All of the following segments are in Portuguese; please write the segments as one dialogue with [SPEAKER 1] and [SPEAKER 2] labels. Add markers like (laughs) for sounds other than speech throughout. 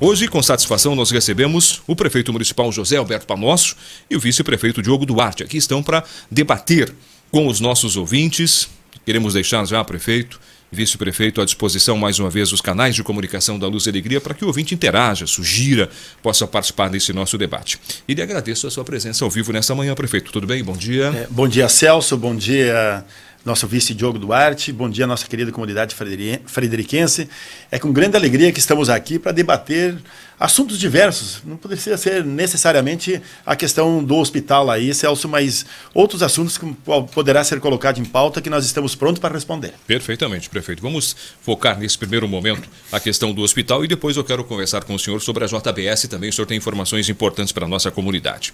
[SPEAKER 1] Hoje, com satisfação, nós recebemos o prefeito municipal José Alberto Pamosso e o vice-prefeito Diogo Duarte. Aqui estão para debater com os nossos ouvintes. Queremos deixar já, prefeito, vice-prefeito, à disposição mais uma vez os canais de comunicação da Luz e Alegria para que o ouvinte interaja, sugira, possa participar desse nosso debate. E lhe agradeço a sua presença ao vivo nessa
[SPEAKER 2] manhã, prefeito. Tudo bem? Bom dia. É, bom dia, Celso. Bom dia nosso vice Diogo Duarte. Bom dia, nossa querida comunidade frederiquense. É com grande alegria que estamos aqui para debater assuntos diversos. Não poderia ser necessariamente a questão do hospital aí, Celso, mas outros assuntos que poderá ser colocado em pauta que nós estamos prontos para responder.
[SPEAKER 1] Perfeitamente, prefeito. Vamos focar nesse primeiro momento a questão do hospital e depois eu quero conversar com o senhor sobre a JBS também. O senhor tem informações importantes para a nossa comunidade.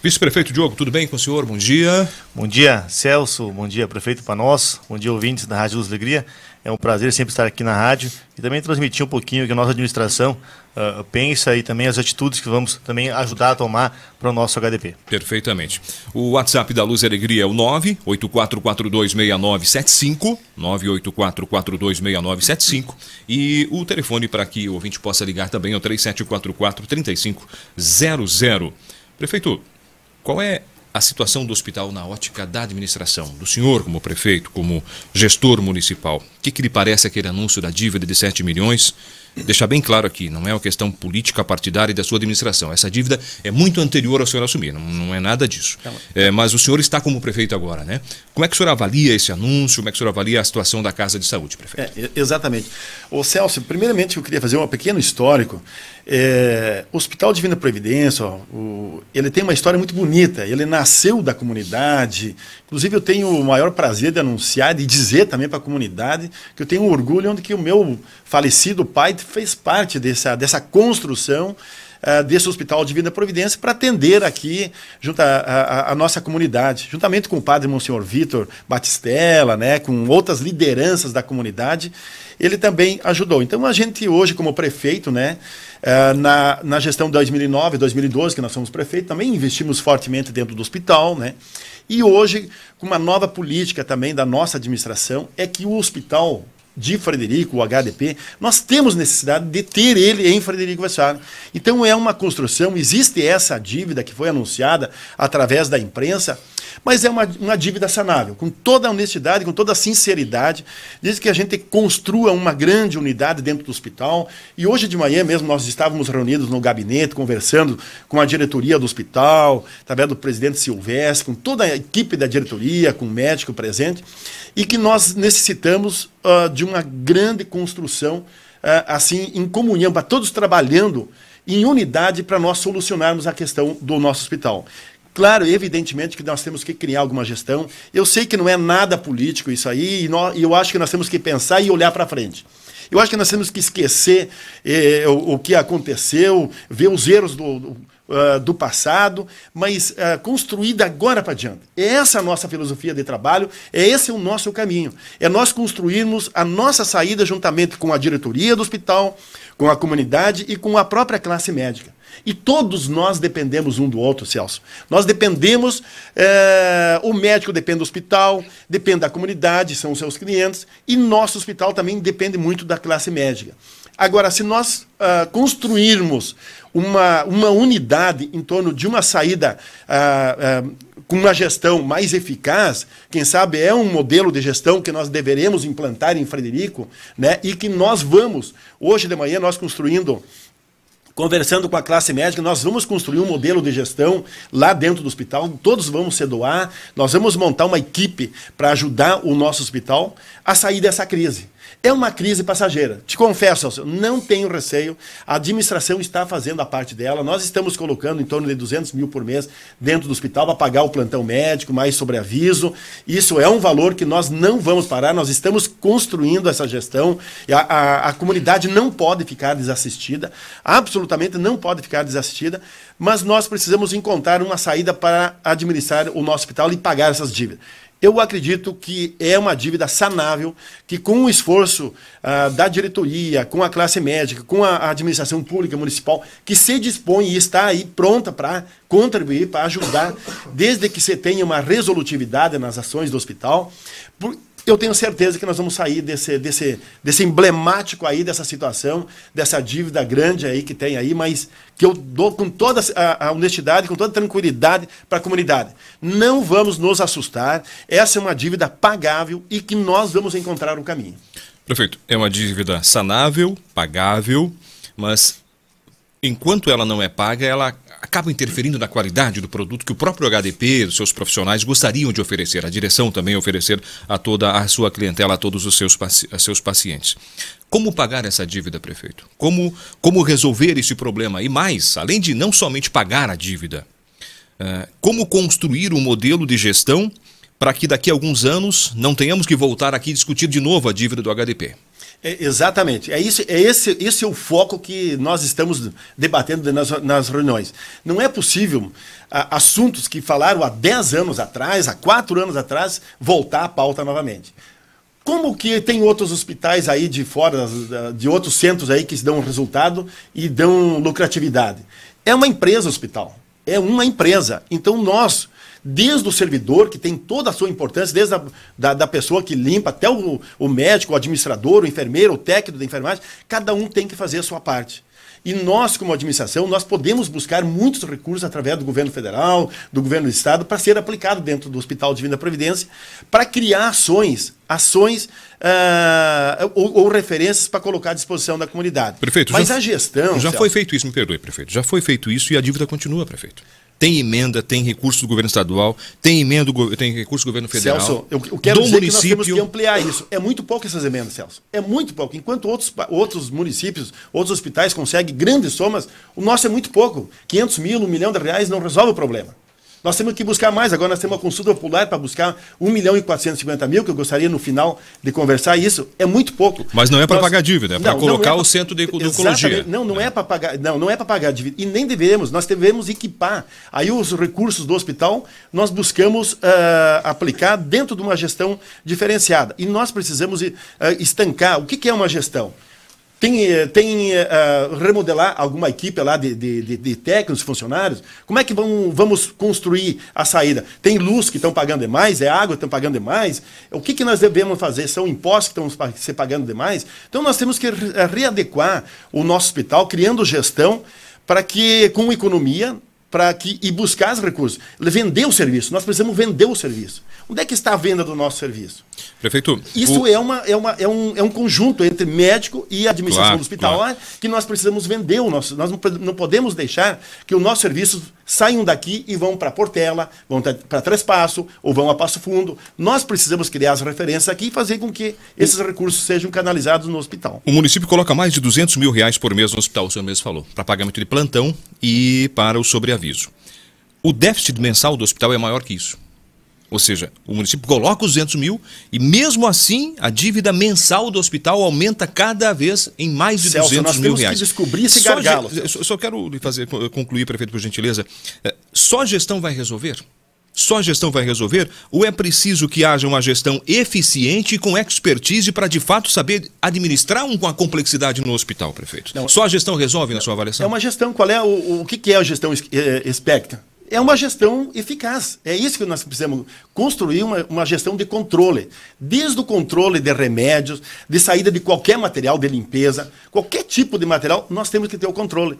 [SPEAKER 3] Vice-prefeito Diogo, tudo bem com o senhor? Bom dia. Bom dia, Celso. Bom dia, prefeito, para nós. Bom dia, ouvintes da Rádio Luz Alegria. É um prazer sempre estar aqui na rádio e também transmitir um pouquinho que a nossa administração uh, pensa e também as atitudes que vamos também ajudar a tomar para o nosso HDP.
[SPEAKER 1] Perfeitamente. O WhatsApp da Luz Alegria é o 984426975, 984426975 e o telefone para que o ouvinte possa ligar também é o 3744 3500. Prefeito, qual é a situação do hospital na ótica da administração, do senhor como prefeito, como gestor municipal? O que, que lhe parece aquele anúncio da dívida de 7 milhões deixar bem claro aqui, não é uma questão política partidária e da sua administração. Essa dívida é muito anterior ao senhor assumir, não, não é nada disso. Tá é, mas o senhor está como prefeito agora, né? Como é que o senhor avalia esse anúncio? Como é que o senhor avalia a
[SPEAKER 2] situação da Casa de Saúde, prefeito? É, exatamente. Ô Celso, primeiramente eu queria fazer um pequeno histórico. É, o Hospital Divina Providência, ó, o, ele tem uma história muito bonita. Ele nasceu da comunidade. Inclusive, eu tenho o maior prazer de anunciar e dizer também para a comunidade que eu tenho um orgulho onde que o meu falecido pai fez parte dessa, dessa construção uh, desse Hospital Divina Providência para atender aqui, junto à nossa comunidade, juntamente com o padre Monsenhor Vitor Batistella, né, com outras lideranças da comunidade, ele também ajudou. Então a gente hoje, como prefeito, né, uh, na, na gestão 2009, 2012, que nós somos prefeito, também investimos fortemente dentro do hospital, né, e hoje, com uma nova política também da nossa administração, é que o hospital de Frederico, o HDP, nós temos necessidade de ter ele em Frederico Westphalen. Então é uma construção, existe essa dívida que foi anunciada através da imprensa, mas é uma, uma dívida sanável, com toda a honestidade, com toda a sinceridade, desde que a gente construa uma grande unidade dentro do hospital. E hoje de manhã mesmo nós estávamos reunidos no gabinete, conversando com a diretoria do hospital, através do presidente Silvestre, com toda a equipe da diretoria, com o médico presente, e que nós necessitamos uh, de uma grande construção, uh, assim, em comunhão, para todos trabalhando em unidade para nós solucionarmos a questão do nosso hospital. Claro, evidentemente que nós temos que criar alguma gestão. Eu sei que não é nada político isso aí, e, nós, eu acho que nós temos que pensar e olhar para frente. Eu acho que nós temos que esquecer eh, o, o, que aconteceu, ver os erros do, do, uh, do passado, mas uh, construir da agora para diante. É essa a nossa filosofia de trabalho, é esse o nosso caminho. É nós construirmos a nossa saída juntamente com a diretoria do hospital, com a comunidade e com a própria classe médica. E todos nós dependemos um do outro, Celso. Nós dependemos, é, o médico depende do hospital, depende da comunidade, são seus clientes, e nosso hospital também depende muito da classe médica. Agora, se nós uh, construirmos uma, uma unidade em torno de uma saída uh, uh, com uma gestão mais eficaz, quem sabe é um modelo de gestão que nós deveremos implantar em Frederico, né? E que nós vamos, hoje de manhã, nós construindo conversando com a classe médica, nós vamos construir um modelo de gestão lá dentro do hospital, todos vamos se doar, nós vamos montar uma equipe para ajudar o nosso hospital a sair dessa crise. É uma crise passageira. Te confesso, não tenho receio. A administração está fazendo a parte dela. Nós estamos colocando em torno de 200 mil por mês dentro do hospital para pagar o plantão médico, mais sobreaviso. Isso é um valor que nós não vamos parar. Nós estamos construindo essa gestão. A, a, a comunidade não pode ficar desassistida. Absolutamente não pode ficar desassistida. Mas nós precisamos encontrar uma saída para administrar o nosso hospital e pagar essas dívidas. Eu acredito que é uma dívida sanável, que com o esforço ah, da diretoria, com a classe médica, com a administração pública municipal, que se dispõe e está aí pronta para contribuir, para ajudar, desde que se tenha uma resolutividade nas ações do hospital, por, eu tenho certeza que nós vamos sair desse, desse, desse emblemático aí, dessa situação, dessa dívida grande aí que tem aí, mas que eu dou com toda a, a honestidade, com toda a tranquilidade para a comunidade. Não vamos nos assustar, essa é uma dívida pagável e que nós vamos encontrar um caminho.
[SPEAKER 1] Prefeito, é uma dívida sanável, pagável, mas enquanto ela não é paga, ela acaba interferindo na qualidade do produto que o próprio HDP, os seus profissionais gostariam de oferecer, a direção também oferecer a toda a sua clientela, a todos os seus, a seus pacientes. Como pagar essa dívida, prefeito? Como, como resolver esse problema? E mais, além de não somente pagar a dívida, eh, como construir um modelo de gestão para que daqui a alguns anos não tenhamos que voltar aqui discutir de
[SPEAKER 2] novo a dívida do HDP? É, exatamente. É, isso, é esse, esse é o foco que nós estamos debatendo nas, nas reuniões. Não é possível a, ah, assuntos que falaram há 10 anos atrás, há 4 anos atrás, voltar à pauta novamente. Como que tem outros hospitais aí de fora, ah, de outros centros aí que dão resultado e dão lucratividade? É uma empresa hospital. É uma empresa. Então nós desde o servidor, que tem toda a sua importância, desde a da, da pessoa que limpa, até o, o médico, o administrador, o enfermeiro, o técnico da enfermagem, cada um tem que fazer a sua parte. E nós, como administração, nós podemos buscar muitos recursos através do governo federal, do governo do estado, para ser aplicado dentro do Hospital Divina Providência, para criar ações, ações uh, ou, ou, referências para colocar à disposição da comunidade. Prefeito, mas já, a gestão. Já foi
[SPEAKER 1] feito isso, me perdoe, prefeito. Já foi feito isso e a dívida continua, prefeito tem emenda, tem recurso do governo estadual, tem emenda, tem recurso do governo federal. Celso, eu, quero
[SPEAKER 2] do dizer município... É que nós temos que ampliar isso. É muito pouco essas emendas, Celso. É muito pouco. Enquanto outros, outros municípios, outros hospitais conseguem grandes somas, o nosso é muito pouco. 500 mil, um milhão de reais não resolve o problema. Nós temos que buscar mais. Agora nós temos uma consulta popular para buscar 1 milhão e 450 mil, que eu gostaria no final de conversar isso. É muito pouco. Mas não é para pagar dívida, é para colocar é pra... o centro de, de ecologia. Não, não é, é para pagar, não, não é para pagar dívida. E nem devemos, nós devemos equipar. Aí os recursos do hospital nós buscamos uh, aplicar dentro de uma gestão diferenciada. E nós precisamos uh, estancar. O que, que é uma gestão? Tem, eh, tem uh, remodelar alguma equipe lá de, de, de, técnicos, funcionários? Como é que vamos, vamos construir a saída? Tem luz que estão pagando demais? É água que estão pagando demais? O que, que nós devemos fazer? São impostos que estão se pagando demais? Então nós temos que readequar o nosso hospital, criando gestão para que, com economia, para que e buscar os recursos, vender o serviço. Nós precisamos vender o serviço. Onde é que está a venda do nosso serviço? Prefeito, isso o... é, uma, é, uma, é, um, é um conjunto entre médico e administração claro, hospital claro. que nós precisamos vender o nosso. Nós não, não podemos deixar que os nossos serviços saiam daqui e vão para Portela, vão para Trespasso ou vão a Passo Fundo. Nós precisamos criar as referências aqui e fazer com que esses recursos sejam canalizados no hospital.
[SPEAKER 1] O município coloca mais de 200 mil reais por mês no hospital, o senhor mesmo falou, para pagamento de plantão e para o sobre aviso. O déficit mensal do hospital é maior que isso. Ou seja, o município coloca os 200 mil e mesmo assim a dívida mensal do hospital aumenta cada vez em mais de Celso, 200 mil reais. descobrir esse gargalo. Só, só quero fazer, concluir, prefeito, por gentileza. É, só a gestão vai resolver? Só a gestão vai resolver? Ou é preciso que haja uma gestão eficiente com expertise para de fato saber administrar um, a complexidade no hospital, prefeito? Não, Só a gestão resolve na sua
[SPEAKER 2] avaliação? É uma gestão. Qual é o, o que, que é a gestão expecta? É, é uma gestão eficaz. É isso que nós precisamos construir uma, uma, gestão de controle. Desde o controle de remédios, de saída de qualquer material de limpeza, qualquer tipo de material, nós temos que ter o controle.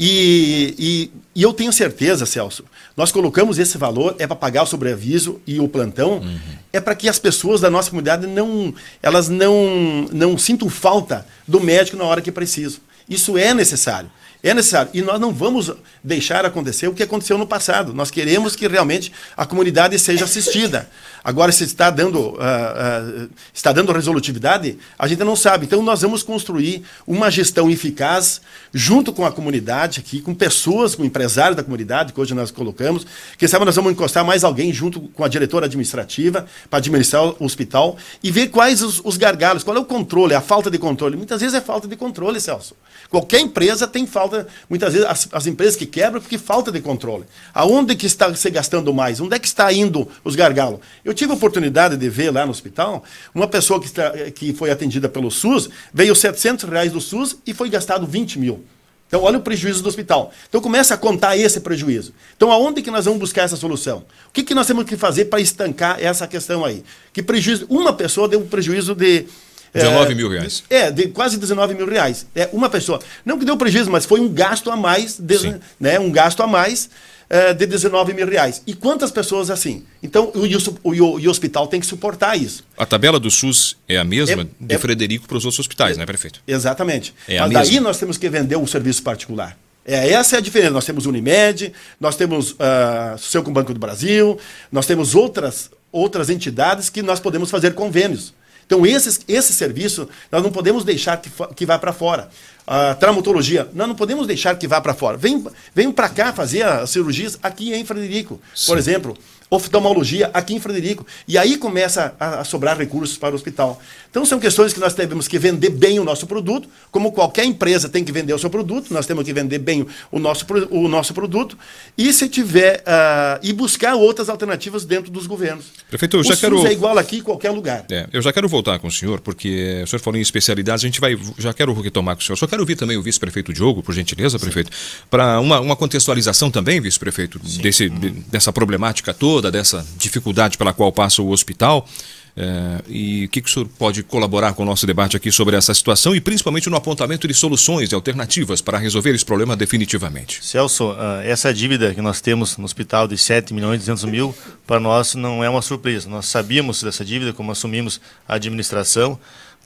[SPEAKER 2] E, e, e, eu tenho certeza, Celso, nós colocamos esse valor é para pagar o sobreaviso e o plantão, uhum. é para que as pessoas da nossa comunidade não, elas não, não sintam falta do médico na hora que precisam. Isso é necessário. É necessário. E nós não vamos deixar acontecer o que aconteceu no passado. Nós queremos que realmente a comunidade seja assistida. Agora, se está dando, uh, uh, está dando resolutividade, a gente não sabe. Então, nós vamos construir uma gestão eficaz junto com a comunidade aqui, com pessoas, com empresários da comunidade, que hoje nós colocamos. Quem sabe nós vamos encostar mais alguém junto com a diretora administrativa para administrar o hospital e ver quais os, os gargalos, qual é o controle, a falta de controle. Muitas vezes é falta de controle, Celso. Qualquer empresa tem falta falta, muitas vezes, as, as empresas que quebram porque falta de controle. Aonde que está se gastando mais? Onde é que está indo os gargalos? Eu tive a oportunidade de ver lá no hospital uma pessoa que, está, que foi atendida pelo SUS, veio 700 reais do SUS e foi gastado 20 mil. Então, olha o prejuízo do hospital. Então, começa a contar esse prejuízo. Então, aonde que nós vamos buscar essa solução? O que, que nós temos que fazer para estancar essa questão aí? Que prejuízo? Uma pessoa deu um prejuízo de 19 é, mil reais. É, de quase 19 mil reais. É, uma pessoa. Não que deu prejuízo, mas foi um gasto a mais, de, né, um gasto a mais é, de 19 mil reais. E quantas pessoas assim? Então, o, o, o, hospital tem que suportar isso.
[SPEAKER 1] A tabela do SUS é a mesma é, de é, Frederico para os outros hospitais, é, né, prefeito?
[SPEAKER 2] Exatamente. É mas daí mesma. nós temos que vender o um serviço particular. É, essa é a diferença. Nós temos Unimed, nós temos uh, Seu com Banco do Brasil, nós temos outras, outras entidades que nós podemos fazer convênios. Então, esses, esse serviço nós não podemos deixar que, que vá para fora a traumatologia. Nós não podemos deixar que vá para fora. Vem, vem para cá fazer as cirurgias aqui em Frederico, Sim. por exemplo. Oftalmologia aqui em Frederico. E aí começa a, a, sobrar recursos para o hospital. Então são questões que nós temos que vender bem o nosso produto, como qualquer empresa tem que vender o seu produto, nós temos que vender bem o nosso, o nosso produto. E se tiver. Uh, e buscar outras alternativas dentro dos governos. Prefeito, eu já quero. é igual aqui em qualquer lugar.
[SPEAKER 1] É, eu já quero voltar com o senhor, porque o senhor falou em especialidades, a gente vai. Já quero retomar com o senhor. Só quero Quero ouvir também o vice-prefeito Diogo, por gentileza, prefeito, para uma, uma contextualização também, vice-prefeito, desse, dessa problemática toda, dessa dificuldade pela qual passa o hospital. É, e o que, que o senhor pode colaborar com o nosso debate aqui sobre essa situação e principalmente no apontamento de soluções e alternativas para resolver esse problema definitivamente?
[SPEAKER 3] Celso, ah, essa dívida que nós temos no hospital de 7 milhões e 200 mil, para nós não é uma surpresa. Nós sabíamos dessa dívida, como assumimos a administração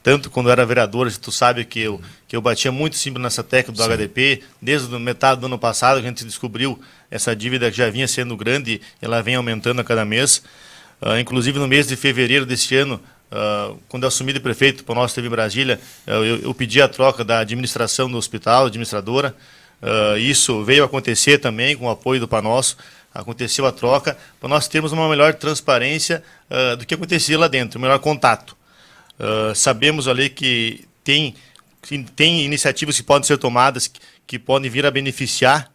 [SPEAKER 3] tanto quando era vereador, tu sabe que eu, que eu batia muito simples nessa tecla do Sim. HDP, desde metade do ano passado que a gente descobriu essa dívida que já vinha sendo grande, ela vem aumentando a cada mês. Uh, inclusive no mês de fevereiro deste ano, uh, quando eu assumi de prefeito para o nosso TV Brasília, uh, eu, eu, pedi a troca da administração do hospital, administradora. isso veio acontecer também com o apoio do Panosso aconteceu a troca, para nós termos uma melhor transparência uh, do que acontecia lá dentro, um melhor contato. Uh, sabemos ali que tem, que tem iniciativas que podem ser tomadas que, que podem vir a beneficiar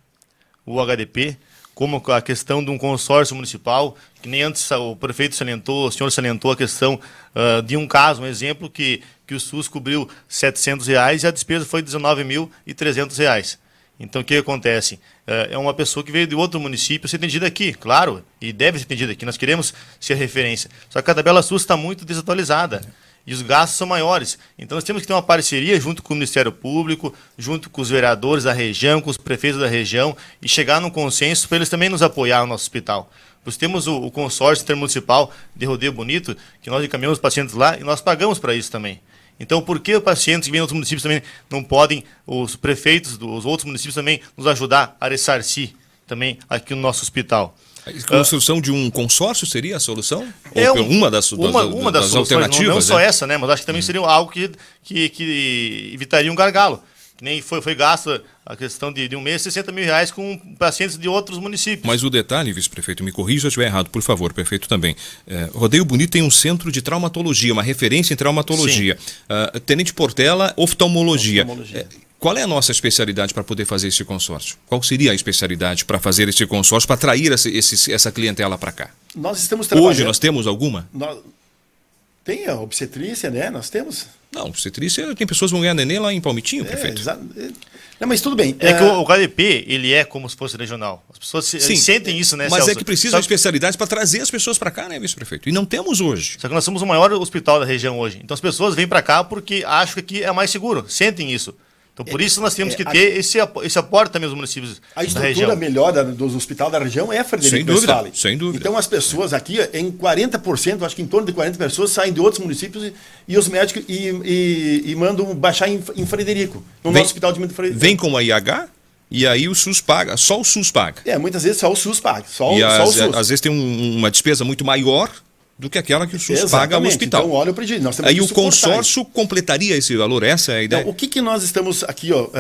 [SPEAKER 3] o HDP, como a questão de um consórcio municipal, que nem antes o prefeito salientou, o senhor salientou a questão uh, de um caso, um exemplo, que, que o SUS cobriu R$ 700 reais e a despesa foi R$ 19.300. Então, o que acontece? Ah, é uma pessoa que veio de outro município ser atendida aqui, claro, e deve ser atendida aqui. Nós queremos ser referência. Só que a tabela SUS está muito desatualizada e os gastos são maiores. Então nós temos que ter uma parceria junto com o Ministério Público, junto com os vereadores da região, com os prefeitos da região e chegar num consenso para eles também nos apoiar no nosso hospital. Nós temos o, o consórcio intermunicipal de Rodeio Bonito, que nós encaminhamos pacientes lá e nós pagamos para isso também. Então, por que os pacientes que vêm de outros municípios também não podem, os prefeitos dos outros municípios também, nos ajudar a ressarcir também aqui no nosso hospital? A
[SPEAKER 1] construção ah. de um consórcio seria a solução? É Ou um, uma das, das, uma, uma das, das soluções, alternativas? Não, não né? só é?
[SPEAKER 3] essa, né? Mas acho que também hum. seria algo que, que, que evitaria um gargalo. Que nem foi, foi gasto a questão de, de, um mês, 60 mil reais com pacientes de outros municípios.
[SPEAKER 1] Mas o detalhe, vice-prefeito, me corrija se eu estiver errado, por favor, prefeito também. É, Rodeio Bonito tem um centro de traumatologia, uma referência em traumatologia. Uh, Tenente Portela, oftalmologia. oftalmologia. É, qual é a nossa especialidade para poder fazer esse consórcio? Qual seria a especialidade para fazer esse consórcio, para atrair essa, esse, essa clientela para cá?
[SPEAKER 2] Nós estamos trabalhando... Hoje nós
[SPEAKER 1] temos alguma?
[SPEAKER 2] Nós... Tem a obstetrícia, né? Nós temos. Não, obstetrícia, tem pessoas que vão ganhar neném lá em Palmitinho, é, prefeito. Exa... É. Não, mas tudo bem. É, que
[SPEAKER 3] o, ah, o HDP, ele é como se fosse regional. As pessoas se, sentem isso, né, Mas é Celso? é que precisa Só... de especialidades para trazer as pessoas para cá, né, vice-prefeito? E não temos hoje. Só que nós somos o maior hospital da região hoje. Então as pessoas vêm para cá porque acham que aqui é mais seguro, sentem isso. Então, por isso nós temos é, que ter a, esse, esse
[SPEAKER 2] aporte também aos municípios da região. A estrutura melhor da, dos hospital da região é Frederico sem dúvida, Sem dúvida. Então, as pessoas aqui, em 40%, acho que em torno de 40 pessoas, saem de outros municípios e, e os médicos e, e, e, mandam baixar em, em Frederico, no vem, nosso hospital de Frederico.
[SPEAKER 1] Vem com a IH? E aí o SUS paga, só o SUS paga.
[SPEAKER 2] É, muitas vezes só o SUS paga. Só, e só as, o SUS. Às
[SPEAKER 1] vezes tem um, uma despesa muito maior
[SPEAKER 2] do que aquela que o SUS Exatamente. paga ao então, hospital. Então, olha o pedido. Nós Aí o consórcio
[SPEAKER 1] isso. completaria esse valor? Essa é a ideia? Então, o
[SPEAKER 2] que, que nós estamos aqui ó, uh,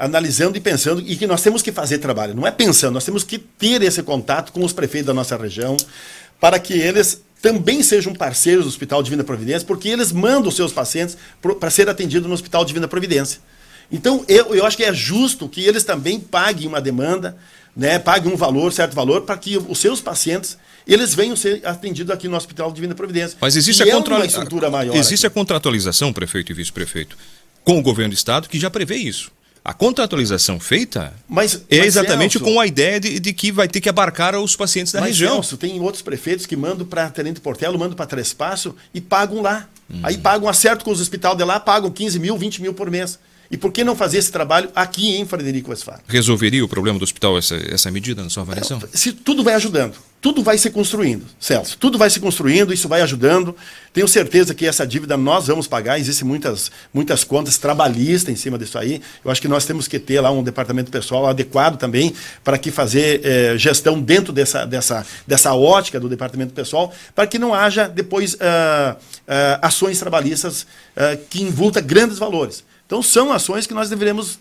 [SPEAKER 2] analisando e pensando e que nós temos que fazer trabalho? Não é pensando, nós temos que ter esse contato com os prefeitos da nossa região para que eles também sejam parceiros do Hospital Divina Providência, porque eles mandam os seus pacientes para ser atendido no Hospital Divina Providência. Então, eu, eu acho que é justo que eles também paguem uma demanda, né, paguem um valor, certo valor, para que os seus pacientes eles venham ser atendidos aqui no Hospital Divina Providência. Mas existe a, é contra... é maior existe
[SPEAKER 1] a contratualização, prefeito e vice-prefeito, com o governo do Estado que já prevê isso. A contratualização feita
[SPEAKER 2] mas, é mas exatamente Celso, com a ideia de, de, que vai ter que abarcar os pacientes da mas região. Celso, tem outros prefeitos que mandam para Tenente Portelo, mandam para Trespasso e pagam lá. Hum. Aí pagam acerto com os hospitais de lá, pagam 15 mil, 20 mil por mês. E por que não fazer esse trabalho aqui em Frederico Westphal?
[SPEAKER 1] Resolveria o problema do hospital essa, essa medida na sua avaliação?
[SPEAKER 2] Se tudo vai ajudando tudo vai se construindo, Celso. Tudo vai se construindo, isso vai ajudando. Tenho certeza que essa dívida nós vamos pagar. Existem muitas, muitas contas trabalhistas em cima disso aí. Eu acho que nós temos que ter lá um departamento pessoal adequado também para que fazer eh, gestão dentro dessa, dessa, dessa ótica do departamento pessoal, para que não haja depois ah, ah, ações trabalhistas ah, que invulta grandes valores. Então, são ações que nós deveremos,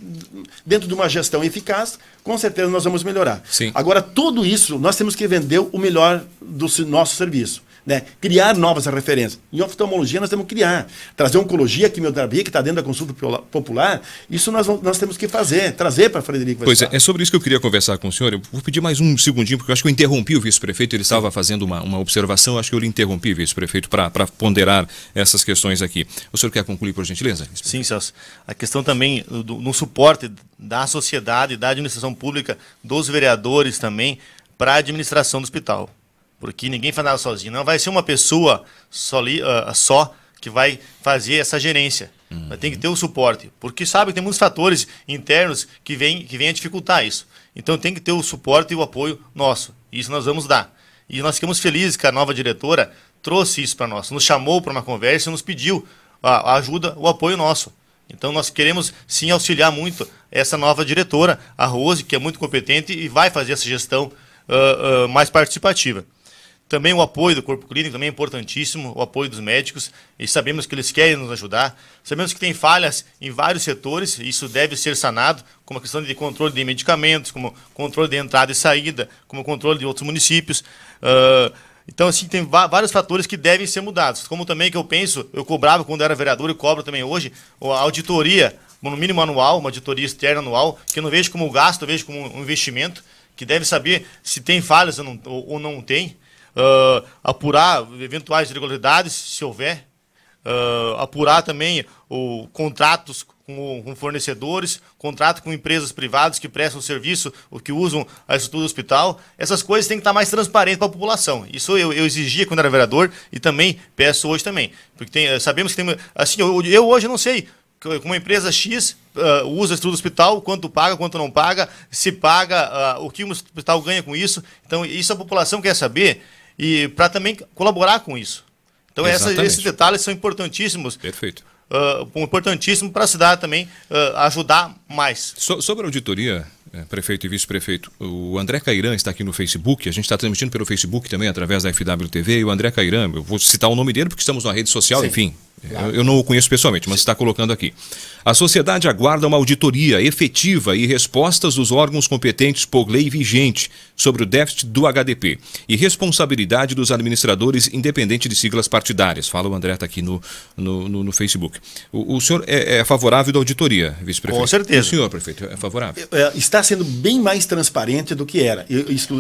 [SPEAKER 2] dentro de uma gestão eficaz, com certeza nós vamos melhorar. Sim. Agora, tudo isso, nós temos que vender o melhor do nosso serviço. Né? Criar novas referências. Em oftalmologia, nós temos que criar. Trazer oncologia, quimioterapia, que está dentro da consulta popular, isso nós, vamos, nós temos que fazer, trazer para Frederico. Pois é,
[SPEAKER 1] é sobre isso que eu queria conversar com o senhor. Eu vou pedir mais um segundinho, porque eu acho que eu interrompi o vice-prefeito, ele estava fazendo uma, uma observação, acho que eu lhe interrompi, vice-prefeito, para ponderar essas questões aqui. O senhor quer
[SPEAKER 3] concluir, por gentileza? Sim, Celso. A questão também uh, do, do suporte da sociedade, da administração pública, dos vereadores também, para a administração do hospital. Porque ninguém faz nada sozinho. Não vai ser uma pessoa só uh, só que vai fazer essa gerência. Uhum. Mas tem que ter o suporte. Porque sabe que tem muitos fatores internos que vêm que vem a dificultar isso. Então tem que ter o suporte e o apoio nosso. Isso nós vamos dar. E nós ficamos felizes que a nova diretora trouxe isso para nós. Nos chamou para uma conversa e nos pediu a ajuda, o apoio nosso. Então nós queremos sim auxiliar muito essa nova diretora, a Rose, que é muito competente e vai fazer essa gestão uh, uh, mais participativa. Também o apoio do corpo clínico também é importantíssimo, o apoio dos médicos, e sabemos que eles querem nos ajudar. Sabemos que tem falhas em vários setores, e isso deve ser sanado, como a questão de controle de medicamentos, como controle de entrada e saída, como controle de outros municípios. Uh, então, assim, tem vários fatores que devem ser mudados. Como também que eu penso, eu cobrava quando era vereador e cobro também hoje, a auditoria, no mínimo anual, uma auditoria externa anual, que eu não vejo como gasto, eu vejo como um investimento, que deve saber se tem falhas ou não, ou não tem uh, apurar eventuais irregularidades, se houver, uh, apurar também o, contratos com, com, fornecedores, contrato com empresas privadas que prestam serviço, ou que usam a estrutura do hospital. Essas coisas têm que estar mais transparentes para a população. Isso eu, eu, exigia quando era vereador e também peço hoje também. Porque tem, eh, sabemos que tem. Assim, eu, eu hoje não sei com uma empresa X uh, usa do hospital, quanto paga, quanto não paga, se paga, uh, o que o hospital ganha com isso. Então, isso a população quer saber e para também colaborar com isso. Então essa, esses detalhes são importantíssimos. Perfeito. Uh, importantíssimo para a cidade também uh, ajudar mais. So, sobre a auditoria,
[SPEAKER 1] eh, prefeito e vice-prefeito, o André Cairã está aqui no Facebook, a gente está transmitindo pelo Facebook também, através da FWTV, e o André Cairã, eu vou citar o nome dele porque estamos na rede social, Sim. enfim, é, eu, eu não o conheço pessoalmente, mas está colocando aqui. A sociedade aguarda uma auditoria efetiva e respostas dos órgãos competentes por lei vigente sobre o déficit do HDP e responsabilidade dos administradores independente de siglas partidárias. Fala o André, está aqui no, no, no, no Facebook. O, o senhor é, é, favorável da auditoria, vice-prefeito? Com certeza. O senhor, prefeito, é favorável?
[SPEAKER 2] É, é, está sendo bem mais transparente do que era.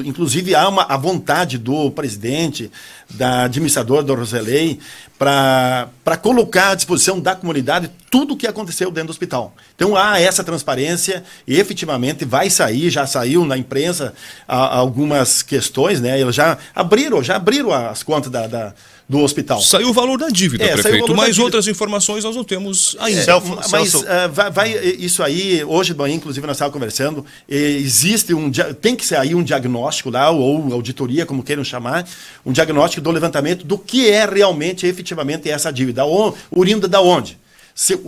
[SPEAKER 2] Inclusive, há uma, a vontade do presidente, da administradora da Roselei, para colocar à disposição da comunidade tudo o que aconteceu dentro do hospital. Então há essa transparência e efetivamente vai sair, já saiu na imprensa a, algumas questões, né? Eles já abriram, já abriram as contas da, da do hospital. Saiu o valor da dívida, é, prefeito, mas outras informações nós não temos ainda. Celso, mas Uh, vai, vai, isso aí, hoje de manhã, inclusive, nós estávamos conversando, existe um, tem que sair um diagnóstico lá, ou auditoria, como queiram chamar, um diagnóstico do levantamento do que é realmente, efetivamente, essa dívida, oriunda da onde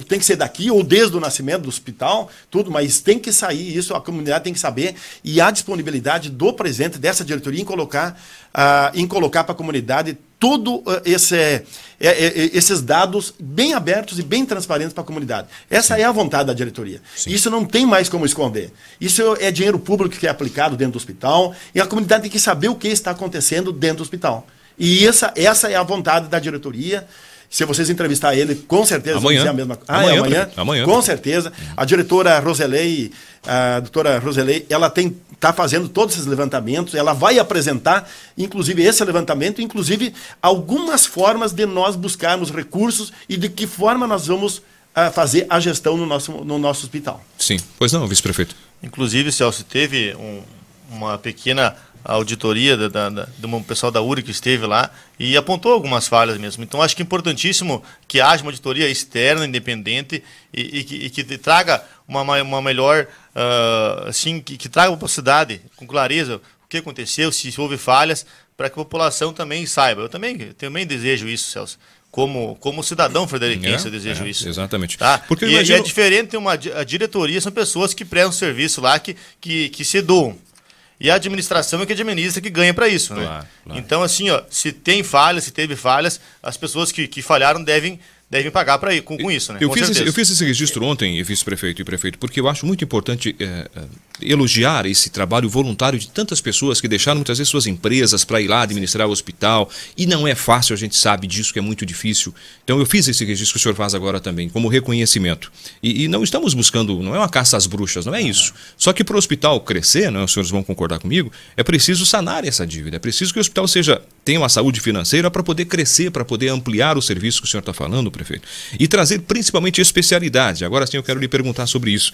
[SPEAKER 2] tem que ser daqui ou desde o nascimento do hospital, tudo, mas tem que sair isso, a comunidade tem que saber e a disponibilidade do presidente dessa diretoria em colocar, uh, em colocar para a comunidade tudo ah, esse, é, é, é, esses dados bem abertos e bem transparentes para a comunidade. Essa Sim. é a vontade da diretoria. Sim. Isso não tem mais como esconder. Isso é dinheiro público que é aplicado dentro do hospital e a comunidade tem que saber o que está acontecendo dentro do hospital. E essa, essa é a vontade da diretoria se vocês entrevistar ele, com certeza amanhã. vão dizer a mesma coisa. Ah, amanhã, é amanhã? amanhã. Com certeza. A diretora Roselei, a doutora Roselei, ela tem está fazendo todos esses levantamentos, ela vai apresentar, inclusive, esse levantamento, inclusive, algumas formas de nós buscarmos recursos e de que forma nós vamos uh, fazer a gestão no nosso, no nosso hospital. Sim, pois não, vice-prefeito.
[SPEAKER 3] Inclusive, Celso, teve um, uma pequena a auditoria da, da, da, do pessoal da URI que esteve lá e apontou algumas falhas mesmo. Então, acho que é importantíssimo que haja uma auditoria externa, independente e, e, que, e que, traga uma, uma melhor, uh, assim, que, que traga opacidade, com clareza, o que aconteceu, se houve falhas, para que a população também saiba. Eu também, também desejo isso, Celso. Como, como cidadão frederiquense, é, eu desejo
[SPEAKER 1] é, isso. Exatamente. Tá? Porque e, é imagino... é
[SPEAKER 3] diferente uma a diretoria, são pessoas que prestam serviço lá, que, que, que se doam e a administração é que administra que ganha para isso, né? claro, né? Claro. Então, assim, ó, se tem falhas, se teve falhas, as pessoas que, que falharam devem devem pagar para ir com, com, isso, né? Eu fiz, esse, eu fiz, esse,
[SPEAKER 1] registro ontem, vice-prefeito e prefeito, porque eu acho muito importante é, elogiar esse trabalho voluntário de tantas pessoas que deixaram muitas vezes suas empresas para ir lá administrar o hospital. E não é fácil, a gente sabe disso, que é muito difícil. Então eu fiz esse registro que o senhor faz agora também, como reconhecimento. E, e não estamos buscando, não é uma caça às bruxas, não é isso. Só que para o hospital crescer, né, os senhores vão concordar comigo, é preciso sanar essa dívida, é preciso que o hospital seja tenha uma saúde financeira para poder crescer, para poder ampliar o serviço que o senhor está falando, prefeito. E trazer principalmente especialidade. Agora sim eu quero lhe perguntar sobre isso.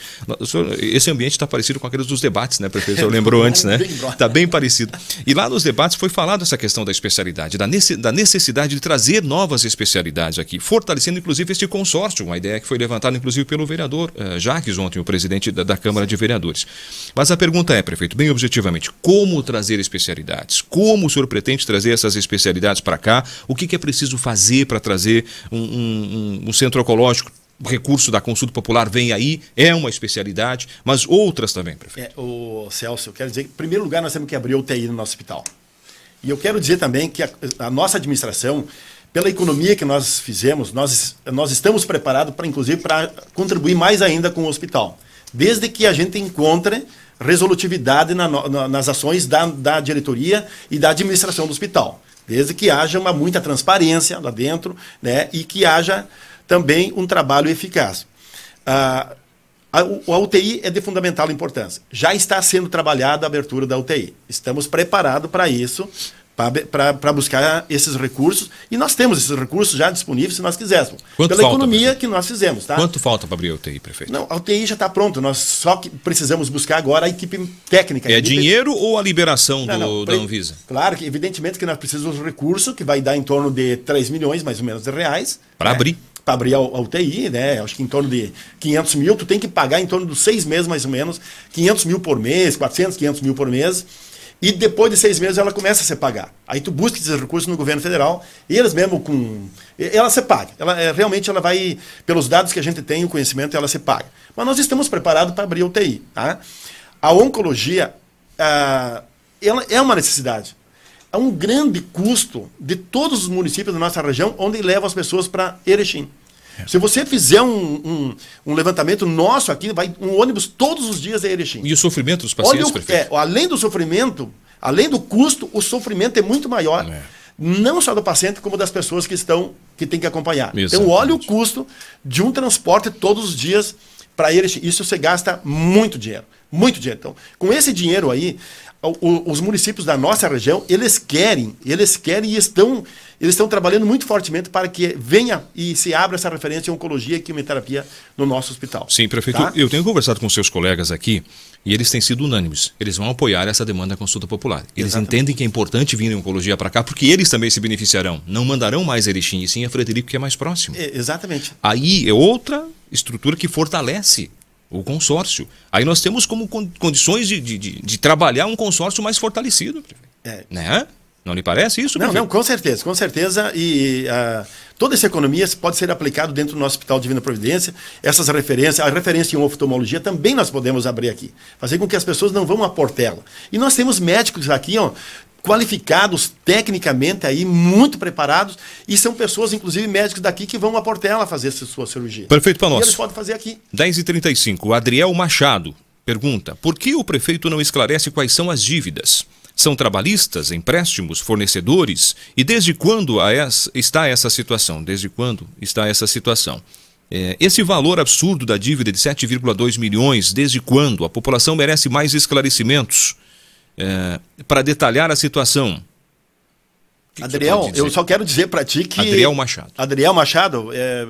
[SPEAKER 1] Esse ambiente está parecido com aqueles dos debates, né, prefeito? Eu lembrou (laughs) antes, né? Está bem parecido. E lá nos debates foi falado essa questão da especialidade, da necessidade de trazer novas especialidades aqui, fortalecendo inclusive este consórcio, uma ideia que foi levantada inclusive pelo vereador uh, eh, Jaques ontem, o presidente da, da Câmara de Vereadores. Mas a pergunta é, prefeito, bem objetivamente, como trazer especialidades? Como o senhor pretende trazer essa essas especialidades para cá? O que, que, é preciso fazer para trazer um, um, um centro ecológico o recurso da consulta popular vem aí, é uma especialidade, mas outras também,
[SPEAKER 2] prefeito. É, o Celso, eu quero dizer que, em primeiro lugar, nós temos que abrir UTI no nosso hospital. E eu quero dizer também que a, a nossa administração, pela economia que nós fizemos, nós, nós estamos preparados, para inclusive, para contribuir mais ainda com o hospital. Desde que a gente encontre resolutividade na, na, nas ações da, da diretoria e da administração do hospital. Desde que haja uma muita transparência lá dentro né, e que haja também um trabalho eficaz. Ah, a, a, UTI é de fundamental importância. Já está sendo trabalhada a abertura da UTI. Estamos preparados para isso, para buscar esses recursos. E nós temos esses recursos já disponíveis se nós quiséssemos. Quanto pela falta, economia prefeito? que nós fizemos. Tá? Quanto falta para abrir a UTI, prefeito? Não, a UTI já está pronta. Nós só precisamos buscar agora a equipe técnica. É dinheiro ou a liberação não, do, não, da Anvisa? Claro, que evidentemente que nós precisamos de um recurso que vai dar em torno de 3 milhões, mais ou menos, de reais. Para né? abrir para abrir a, UTI, né? Acho que em torno de 500 mil, tu tem que pagar em torno dos seis meses mais ou menos, 500 mil por mês, 400, 500 mil por mês. E depois de seis meses ela começa a se pagar. Aí tu busca esses recursos no governo federal, e eles mesmo com. Ela se paga. Ela, é, realmente ela vai, pelos dados que a gente tem, o conhecimento, ela se paga. Mas nós estamos preparados para abrir UTI. Tá? A oncologia ah, ela é uma necessidade. É um grande custo de todos os municípios da nossa região onde levam as pessoas para Erechim. É. Se você fizer um, um, um, levantamento nosso aqui, vai um ônibus todos os dias a é Erechim. E o sofrimento dos pacientes, Olha o, é, Além do sofrimento, além do custo, o sofrimento é muito maior. É. Não só do paciente, como das pessoas que estão, que tem que acompanhar. Então, Exatamente. Então, olha o custo de um transporte todos os dias para Erechim. Isso você gasta muito dinheiro. Muito dinheiro. Então, com esse dinheiro aí, o, os municípios da nossa região, eles querem, eles querem e estão, eles estão trabalhando muito fortemente para que venha e se abra essa referência em oncologia e quimioterapia no nosso hospital. Sim,
[SPEAKER 1] prefeito. Tá? Eu tenho conversado com seus colegas aqui e eles têm sido unânimes. Eles vão apoiar essa demanda da consulta popular. Eles Exatamente. entendem que é importante vir a oncologia para cá porque eles também se beneficiarão. Não mandarão mais Erechim e sim a Frederico, que é mais próximo.
[SPEAKER 2] exatamente.
[SPEAKER 1] Aí é outra estrutura que fortalece o consórcio. Aí nós temos como condições de, de, de, de trabalhar um consórcio mais fortalecido. É. Né? Não lhe parece isso? Não,
[SPEAKER 2] não, com certeza, com certeza. E uh, toda essa economia pode ser aplicada dentro do nosso Hospital Divina Providência. Essas referências, a referência em oftalmologia também nós podemos abrir aqui. Fazer com que as pessoas não vão à Portela. E nós temos médicos aqui, ó, qualificados tecnicamente aí, muito preparados, e são pessoas, inclusive médicos daqui, que vão a Portela fazer sua cirurgia. Perfeito para nós. E eles podem fazer aqui.
[SPEAKER 1] 10h35, Adriel Machado pergunta, por que o prefeito não esclarece quais são as dívidas? São trabalhistas, empréstimos, fornecedores? E desde quando essa, está essa situação? Desde quando está essa situação? É, esse valor absurdo da dívida de 7,2 milhões, desde quando? A população merece mais esclarecimentos é, para detalhar a situação.
[SPEAKER 2] Que Adriel, que eu só quero dizer para ti que. Adriel Machado. Adriel Machado, é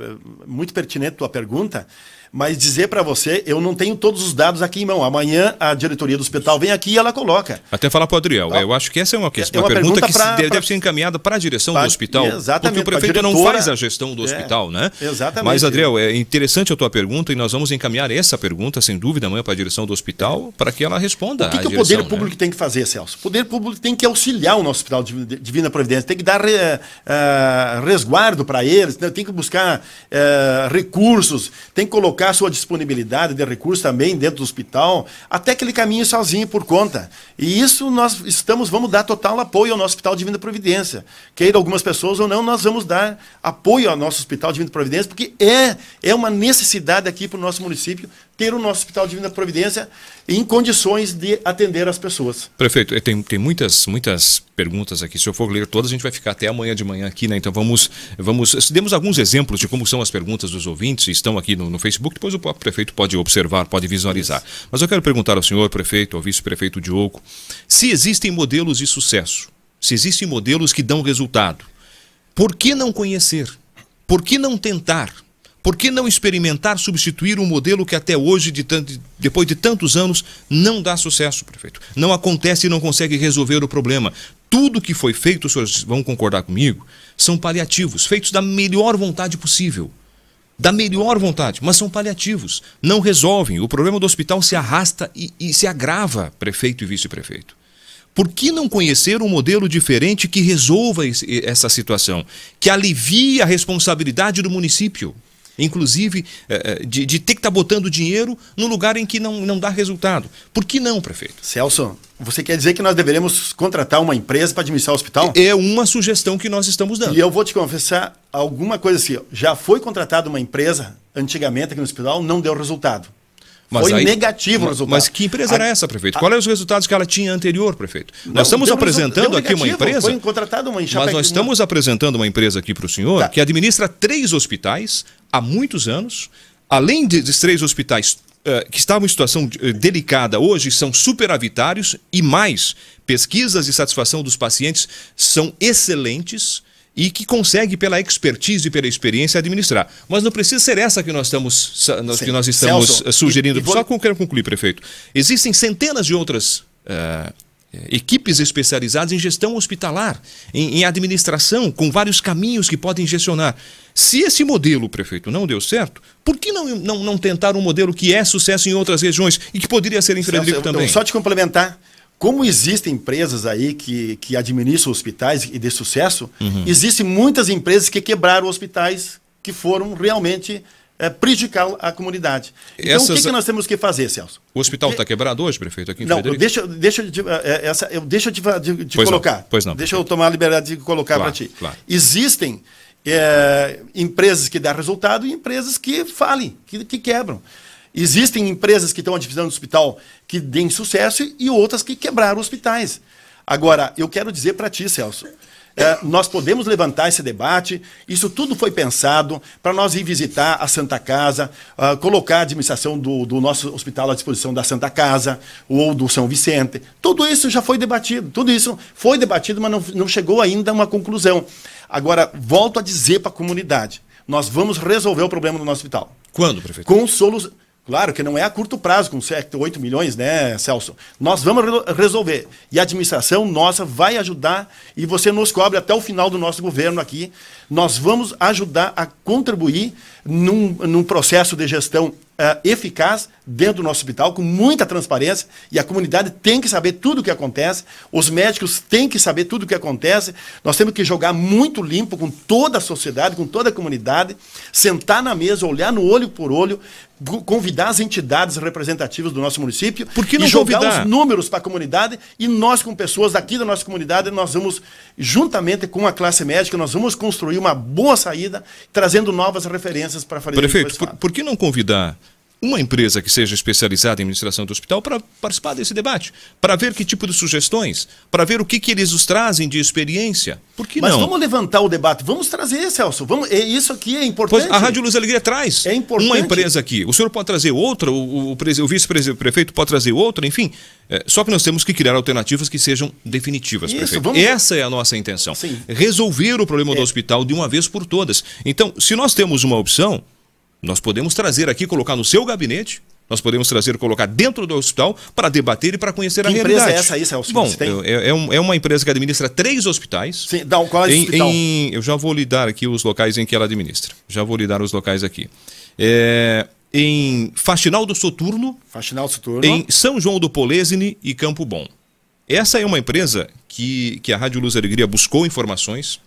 [SPEAKER 2] muito pertinente a tua pergunta. Mas dizer para você, eu não tenho todos os dados aqui em mão. Amanhã a diretoria do hospital vem aqui e ela coloca.
[SPEAKER 1] Até falar para o Adriel, ah, eu acho que essa é uma, questão, é uma, uma pergunta, pergunta, que pra, deve, pra... ser encaminhada para a direção pra, do hospital. Exatamente. Porque o prefeito não faz a gestão do é, hospital, né?
[SPEAKER 2] Exatamente. Mas,
[SPEAKER 1] Adriel, é interessante a tua pergunta e nós vamos encaminhar essa pergunta, sem dúvida, amanhã para a direção do hospital, para que ela
[SPEAKER 2] responda. O que, que direção, o poder né? público tem que fazer, Celso? O poder público tem que auxiliar o nosso hospital de Divina Providência, tem que dar uh, resguardo para eles, né? tem que buscar uh, recursos, tem que colocar colocar sua disponibilidade de recursos também dentro do hospital, até que ele caminhe sozinho por conta. E isso nós estamos, vamos dar total apoio ao nosso Hospital Divina Providência. Queira algumas pessoas ou não, nós vamos dar apoio ao nosso Hospital Divina Providência, porque é, é uma necessidade aqui para o nosso município ter o nosso Hospital Divina Providência em condições de atender as pessoas.
[SPEAKER 1] Prefeito, eh, tem, tem muitas, muitas perguntas aqui. Se eu for ler todas, a gente vai ficar até amanhã de manhã aqui, né? Então vamos, vamos eh, demos alguns exemplos de como são as perguntas dos ouvintes, estão aqui no, no Facebook, depois o próprio prefeito pode observar, pode visualizar. Isso. Mas eu quero perguntar ao senhor prefeito, ao vice-prefeito Diogo, se existem modelos de sucesso, se existem modelos que dão resultado, por que não conhecer? Por que não tentar? Por que não experimentar substituir um modelo que até hoje, de tanto, depois de tantos anos, não dá sucesso, prefeito? Não acontece e não consegue resolver o problema. Tudo que foi feito, os senhores vão concordar comigo, são paliativos, feitos da melhor vontade possível. Da melhor vontade, mas são paliativos. Não resolvem. O problema do hospital se arrasta e, e se agrava, prefeito e vice-prefeito. Por que não conhecer um modelo diferente que resolva esse, essa situação, que alivie a responsabilidade do município? inclusive
[SPEAKER 2] eh, eh, de, de ter que estar tá botando dinheiro no lugar em que não, não dá resultado. Por que não, prefeito? Celso, você quer dizer que nós deveremos contratar uma empresa para administrar o hospital? É uma sugestão que nós estamos dando. E eu vou te confessar alguma coisa assim. Já foi contratada uma empresa antigamente aqui no hospital, não deu resultado. Mas foi aí, negativo o resultado. Mas que empresa a, era essa, prefeito? Quais Qual os
[SPEAKER 1] resultados que ela tinha anterior, prefeito? Não, nós estamos apresentando negativo, aqui uma empresa. Foi
[SPEAKER 2] contratada uma Mas nós
[SPEAKER 1] estamos uma... apresentando uma empresa aqui para o senhor tá. que administra três hospitais, há muitos anos. Além desses três hospitais uh, que estavam em situação eh, delicada, hoje são superavitários e mais, pesquisas de satisfação dos pacientes são excelentes e que consegue, pela expertise e pela experiência, administrar. Mas não precisa ser essa que nós estamos, nós, que nós estamos Celso, eh, sugerindo. E, e vou... Só que eu quero concluir, prefeito. Existem centenas de outras uh, é, equipes especializadas em gestão hospitalar, em, em, administração, com vários caminhos que podem gestionar. Se esse modelo, prefeito, não deu certo,
[SPEAKER 2] por que não, não, não tentar um modelo que é sucesso em outras regiões e que poderia ser em Frederico Celso, também? Só te complementar. Como existem empresas aí que, que administram hospitais e de sucesso, uhum. existem muitas empresas que quebraram hospitais que foram realmente é, prejudicar a comunidade. Então, Essas... o que, que, nós temos que fazer, Celso?
[SPEAKER 1] O hospital está quebrado hoje, prefeito? Aqui em não, deixa,
[SPEAKER 2] deixa, eu, de, é, é, essa, eu, deixa eu de, de, de pois colocar. Não, pois não. Deixa prefeito. eu tomar a liberdade de colocar claro, para ti. Claro. Existem é, empresas que dão resultado e empresas que falem, que, que quebram. Existem empresas que estão adivinhando o hospital que deem sucesso e outras que quebraram hospitais. Agora, eu quero dizer para ti, Celso, é, nós podemos levantar esse debate. Isso tudo foi pensado para nós ir visitar a Santa Casa, ah, colocar a administração do, do nosso hospital à disposição da Santa Casa ou do São Vicente. Tudo isso já foi debatido, tudo isso foi debatido, mas não, não chegou ainda a uma conclusão. Agora, volto a dizer para a comunidade: nós vamos resolver o problema do nosso hospital. Quando, prefeito? Com soluções Claro que não é a curto prazo, com 7, 8 milhões, né, Celso? Nós vamos resolver. E a administração nossa vai ajudar, e você nos cobre até o final do nosso governo aqui. Nós vamos ajudar a contribuir num, num processo de gestão uh, eficaz dentro do nosso hospital, com muita transparência, e a comunidade tem que saber tudo o que acontece, os médicos têm que saber tudo o que acontece. Nós temos que jogar muito limpo com toda a sociedade, com toda a comunidade, sentar na mesa, olhar no olho por olho, convidar as entidades representativas do nosso município Por que não e jogar convidar? os números para a comunidade e nós com pessoas daqui da nossa comunidade nós vamos juntamente com a classe médica nós vamos construir uma boa saída trazendo novas referências para fazer prefeito por,
[SPEAKER 1] por que não convidar uma empresa que seja especializada em administração do hospital para participar desse debate, para ver que tipo de sugestões, para ver o que, que eles nos trazem de experiência.
[SPEAKER 2] Por que Mas não? Mas vamos levantar o debate, vamos trazer, Celso. Vamos, é, isso aqui é importante. Pois a Rádio Luz Alegria traz é importante. uma empresa
[SPEAKER 1] aqui. O senhor pode trazer outra, o, o, o vice-prefeito pode trazer outra, enfim. É, só que nós temos que criar alternativas que sejam definitivas, isso, prefeito. Vamos... Essa é a nossa intenção. Sim. Resolver o problema é. do hospital de uma vez por todas. Então, se nós temos uma opção, nós podemos trazer aqui, colocar no seu gabinete, nós podemos trazer, colocar dentro do hospital para debater e para conhecer que a realidade. empresa é essa aí, Celso? Bom, é, é, é, é, uma empresa que administra três hospitais.
[SPEAKER 2] Sim, dá qual é em, hospital? Em,
[SPEAKER 1] eu já vou lhe dar aqui os locais em que ela administra. Já vou lhe dar os locais aqui. É, em Faxinal do Soturno.
[SPEAKER 2] Faxinal do Soturno. Em
[SPEAKER 1] São João do Polesine e Campo Bom. Essa é uma empresa que, que a Rádio Luz Alegria buscou informações,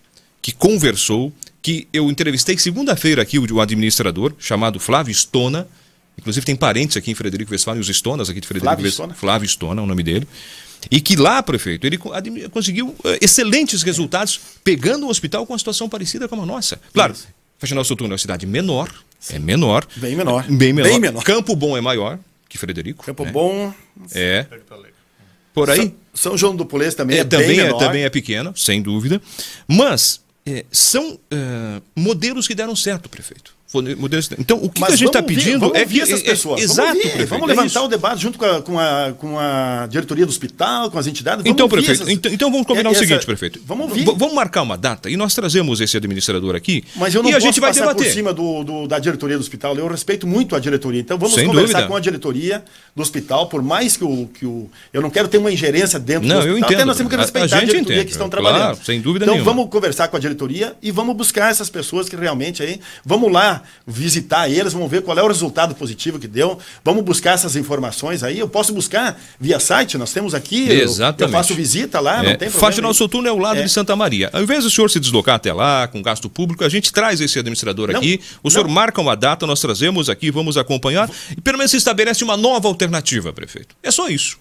[SPEAKER 1] que conversou, que eu entrevistei segunda-feira aqui o administrador chamado Flávio Stona, inclusive tem parentes aqui em Frederico Westphalen, os Stonas aqui de Frederico Flávio Westphalen, Stona. Flávio Stona é o nome dele. E que lá, prefeito, ele conseguiu eh, excelentes resultados pegando um hospital com uma situação parecida com a nossa. Claro, Faxinal Soturno é uma cidade menor, é menor. Bem menor. Bem menor. Bem menor. Campo Bom é maior que Frederico. Campo né? Bom. É.
[SPEAKER 2] Por aí. São, João do Pulês também é, é também bem é, menor. Também
[SPEAKER 1] é pequeno, sem dúvida. Mas é, são é, modelos que deram certo, prefeito. Então, o que, que a gente está pedindo é que essas pessoas. exato, vamos, prefeito, vamos levantar é
[SPEAKER 2] o debate junto com a, com, a, com a diretoria do hospital, com as entidades. Vamos então, prefeito, essas... então, então, vamos é combinar o seguinte, prefeito. Vamos ouvir. V vamos marcar uma
[SPEAKER 1] data e nós trazemos esse administrador aqui. Mas eu não e posso a gente vai passar debater. por
[SPEAKER 2] cima do, do, da diretoria do hospital. Eu respeito muito a diretoria. Então vamos Sem conversar dúvida. com a diretoria do hospital, por mais que o, que o. Eu não quero ter uma ingerência dentro não, do hospital. Eu entendo. Até nós temos que respeitar a, a, a diretoria entende. que estão trabalhando. Claro, sem dúvida então, nenhuma. Então vamos conversar com a diretoria e vamos buscar essas pessoas que realmente aí. Vamos lá visitar eles, vamos ver qual é o resultado positivo que deu. Vamos buscar essas informações aí. Eu posso buscar via site, nós temos aqui. Exatamente. Eu, eu faço visita lá, é. não tem problema. Túnel é o lado é. de Santa Maria. Ao invés do
[SPEAKER 1] senhor se deslocar até lá, com gasto público, a gente traz esse administrador não, aqui. O não. senhor marca uma data, nós trazemos aqui, vamos acompanhar. E pelo menos se estabelece uma nova alternativa, prefeito.
[SPEAKER 2] É só isso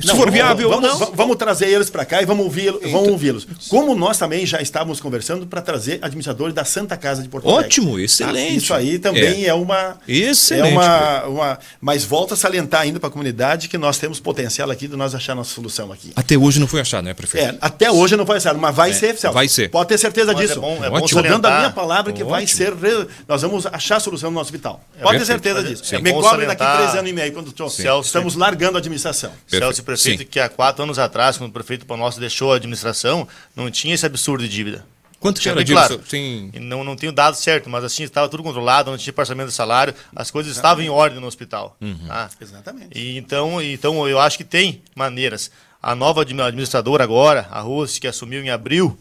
[SPEAKER 2] se não, for viável vamos, não. Vamos trazer eles para cá e vamos então- ouvi-los. Então, ouvi Como nós também já estávamos conversando para trazer administradores da Santa Casa de Porto Alegre. Ótimo, tá? excelente. Isso aí também é, é uma. Excelente. É uma, uma, mas volta a salientar ainda para a comunidade que nós temos potencial aqui de nós achar nossa solução aqui.
[SPEAKER 1] Até hoje não foi achado, né, prefeito? É,
[SPEAKER 2] até hoje não foi achado, mas vai é, ser, oficial. Vai ser. Pode ter certeza mas é disso. É, é bom, é Ótimo. bom salientar. a minha palavra que Ótimo. vai ser. Re... Nós vamos achar a solução no nosso hospital. É Pode ter certeza disso. Me cobre daqui três anos e meio, quando Celso, estamos largando a administração.
[SPEAKER 3] Celso prefeito que há quatro anos atrás, quando o prefeito nosso deixou a administração, não tinha esse absurdo de dívida. Quanto tinha era claro. Sim. Não, não tenho dado certo, mas assim, estava tudo controlado, não tinha parcelamento de salário, as coisas Exatamente. estavam em ordem no hospital. Uhum. Tá? Exatamente. E, então, então, eu acho que tem maneiras. A nova administradora agora, a Rose, que assumiu em abril,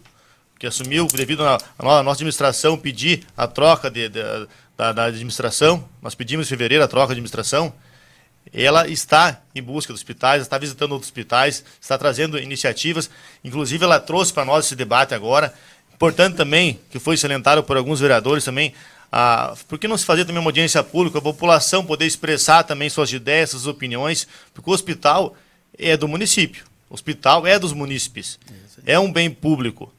[SPEAKER 3] que assumiu devido à nossa administração pedir a troca de, de da, da administração, nós pedimos em fevereiro a troca de administração, ela está em busca dos hospitais, está visitando outros hospitais, está trazendo iniciativas. Inclusive, ela trouxe para nós esse debate agora. Importante também, que foi salientado por alguns vereadores também, a por que não se fazer também uma audiência pública, a população poder expressar também suas ideias, suas opiniões, porque o hospital é do município, o hospital é dos munícipes, é um bem público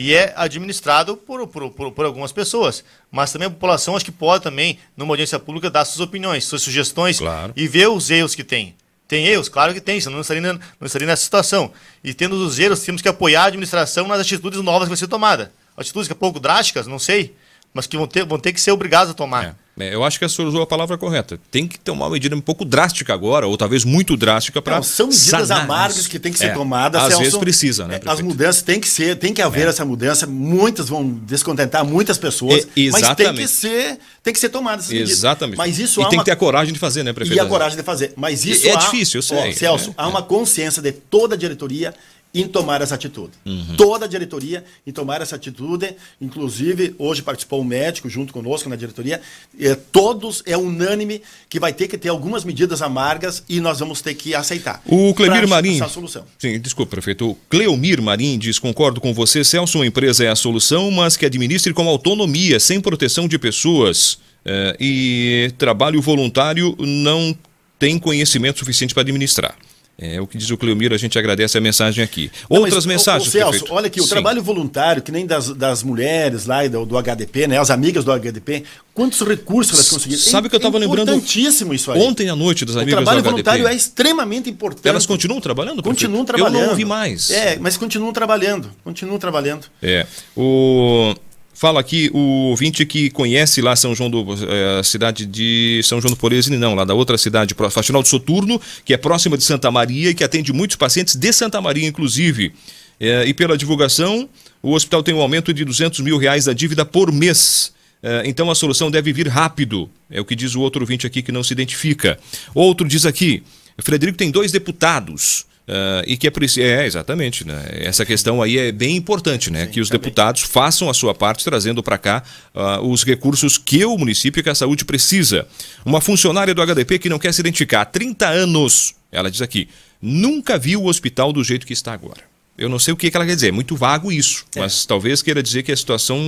[SPEAKER 3] e é administrado por, por, por, por, algumas pessoas. Mas também a população acho que pode também, numa audiência pública, dar suas opiniões, suas sugestões claro. e ver os erros que tem. Tem erros? Claro que tem, senão não estaria, não estaria nessa situação. E tendo os erros, temos que apoiar a administração nas atitudes novas que vão ser tomadas. Atitudes que é pouco drásticas, não sei mas que vão ter, vão ter que ser obrigados a tomar.
[SPEAKER 1] É. é, eu acho que a senhora usou a palavra correta. Tem que tomar uma medida um pouco drástica agora, ou talvez muito drástica para. São medidas
[SPEAKER 2] sanar. amargas que têm que ser é, tomadas. Às vezes precisa, né? É, prefeito? As mudanças têm que ser, tem que haver é. essa mudança. Muitas vão descontentar muitas pessoas. exatamente. mas tem que ser, tem que ser tomadas Exatamente. Mas isso e tem uma... que ter a coragem de fazer, né, prefeito? E a coragem de fazer. Mas isso. É há... É, difícil, eu sei. Celso, né? há uma consciência de toda a diretoria em tomar essa atitude. Uhum. Toda a diretoria em tomar essa atitude, inclusive hoje participou um médico junto conosco na diretoria, é, todos é unânime que vai ter que ter algumas medidas amargas e nós vamos ter que aceitar. O Cleomir Marim. Essa solução.
[SPEAKER 1] Sim, desculpa, prefeito. O Cleomir Marim diz: concordo com você, Celso, uma empresa é a solução, mas que administre com autonomia, sem proteção de pessoas. É, e trabalho voluntário não tem conhecimento suficiente para administrar. É o que diz o Cleomiro, a gente agradece a mensagem aqui. Não, Outras mas, mensagens, ô, ô, Celso, prefeito. olha
[SPEAKER 2] aqui, o Sim. trabalho voluntário, que nem das, das mulheres lá do, do HDP, né, as amigas do HDP, quantos recursos elas conseguiram. Sabe o é, que eu estava é lembrando? Importantíssimo isso aí. Ontem à noite das amigas do HDP. O trabalho voluntário é extremamente importante. Elas continuam trabalhando, prefeito? Continuam trabalhando. Eu não ouvi mais. É, mas continuam trabalhando, continuam trabalhando.
[SPEAKER 1] É. O... Fala aqui o ouvinte que conhece lá São João do. Eh, cidade de São João do Poresini, não, lá da outra cidade, Faxinal do Soturno, que é próxima de Santa Maria e que atende muitos pacientes de Santa Maria, inclusive. Eh, e pela divulgação, o hospital tem um aumento de 200 mil reais da dívida por mês. Eh, então a solução deve vir rápido, é o que diz o outro ouvinte aqui que não se identifica. Outro diz aqui: Frederico tem dois deputados, Uh, e que é, é exatamente, né? Essa questão aí é bem importante, né? Sim, que os também. deputados façam a sua parte trazendo para cá uh, os recursos que o município e que a saúde precisa. Uma funcionária do HDP que não quer se identificar há 30 anos, ela diz aqui, nunca viu o hospital do jeito que está agora. Eu não sei o que, ela quer dizer, é muito vago isso, é. mas talvez queira dizer que a situação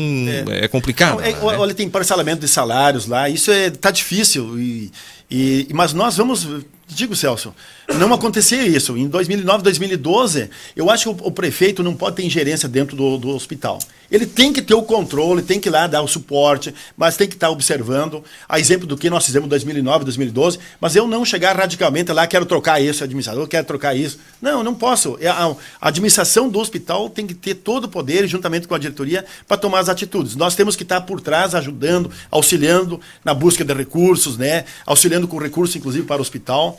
[SPEAKER 1] é, é complicada.
[SPEAKER 2] Não, é, né? Olha, tem parcelamento de salários lá, isso está é, difícil e e, mas nós vamos, digo Celso, não acontecia isso. Em 2009, 2012, eu acho que o, o prefeito não pode ter ingerência dentro do, do, hospital. Ele tem que ter o controle, tem que ir lá dar o suporte, mas tem que estar observando, a exemplo do que nós fizemos em 2009, 2012, mas eu não chegar radicalmente lá, quero trocar isso, administrador, quero trocar isso. Não, não posso. É, a, a administração do hospital tem que ter todo o poder, juntamente com a diretoria, para tomar as atitudes. Nós temos que estar por trás, ajudando, auxiliando na busca de recursos, né? auxiliando com recurso, inclusive, para o hospital.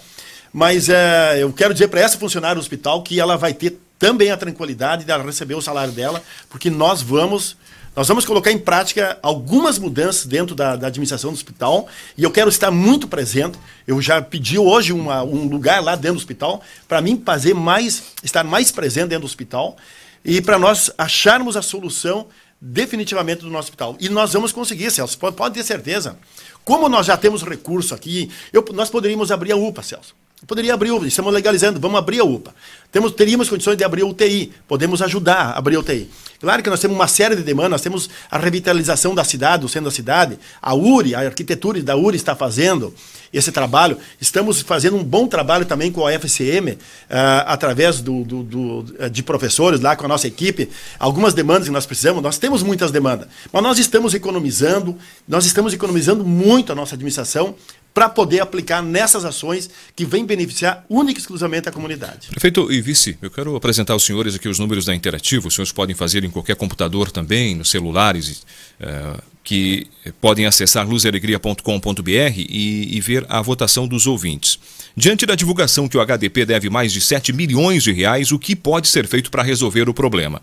[SPEAKER 2] Mas é, eu quero dizer para essa funcionária do hospital que ela vai ter também a tranquilidade de receber o salário dela, porque nós vamos. Nós vamos colocar em prática algumas mudanças dentro da, da, administração do hospital e eu quero estar muito presente. Eu já pedi hoje uma, um lugar lá dentro do hospital para mim fazer mais, estar mais presente dentro do hospital e para nós acharmos a solução definitivamente do nosso hospital. E nós vamos conseguir, Celso, pode, pode ter certeza. Como nós já temos recurso aqui, eu, nós poderíamos abrir a UPA, Celso. Poderia abrir, estamos legalizando, vamos abrir a UPA. Temos, teríamos condições de abrir a UTI, podemos ajudar a abrir a UTI. Claro que nós temos uma série de demandas, nós temos a revitalização da cidade, o centro da cidade, a URI, a arquitetura da URI está fazendo esse trabalho. Estamos fazendo um bom trabalho também com a FCM, uh, ah, através do, do, do, de professores lá com a nossa equipe. Algumas demandas que nós precisamos, nós temos muitas demandas, mas nós estamos economizando, nós estamos economizando muito a nossa administração para poder aplicar nessas ações que vêm beneficiar única e exclusivamente a comunidade.
[SPEAKER 1] Prefeito e vice, eu quero apresentar aos senhores aqui os números da Interativo, os senhores podem fazer em qualquer computador também, nos celulares, é, que podem acessar luzalegria.com.br e, e ver a votação dos ouvintes. Diante da divulgação que o HDP deve mais de 7 milhões de reais, o que pode ser feito para resolver o problema?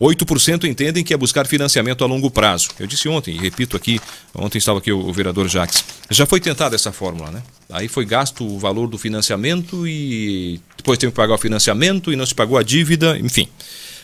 [SPEAKER 1] 8% entendem que é buscar financiamento a longo prazo. Eu disse ontem, e repito aqui, ontem estava aqui o, o vereador Jacques. Já foi tentada essa fórmula, né? Aí foi gasto o valor do financiamento e depois teve que pagar o financiamento e não se pagou a dívida, enfim.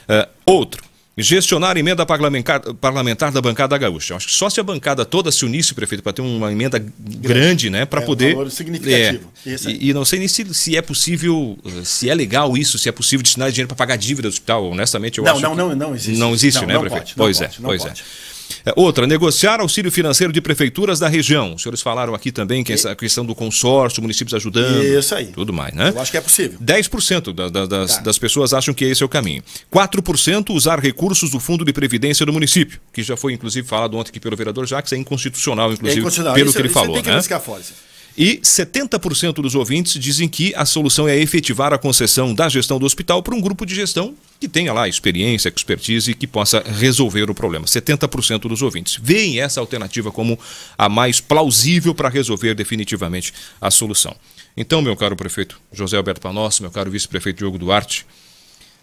[SPEAKER 1] Uh, outro, Gestionar a emenda parlamentar, parlamentar da bancada gaúcha. acho que só se a bancada toda se unisse, prefeito, para ter uma emenda grande, grande né? Para é, poder. Um valor significativo. É, E, e, não sei nem se, se é possível, se é legal isso, se é possível destinar dinheiro para pagar dívida do hospital. Honestamente, eu não, acho. Não, que... não, não, não existe. Não existe, não, né, não prefeito? Pode, pois é, pois é. pode. é. É, outra, negociar auxílio financeiro de prefeituras da região. Os senhores falaram aqui também que essa questão do consórcio, municípios ajudando. Isso aí. Tudo mais, né? Eu acho que é possível. 10% da, da, das, tá. das pessoas acham que esse é o caminho. 4% usar recursos do Fundo de Previdência do município, que já foi inclusive falado ontem aqui pelo vereador Jacques, é inconstitucional, inclusive, é inconstitucional. pelo isso, que ele falou. Tem que né? E 70% dos ouvintes dizem que a solução é efetivar a concessão da gestão do hospital para um grupo de gestão que tenha lá experiência, expertise e que possa resolver o problema. 70% dos ouvintes veem essa alternativa como a mais plausível para resolver definitivamente a solução. Então, meu caro prefeito José Alberto Panossi, meu caro vice-prefeito Diogo Duarte,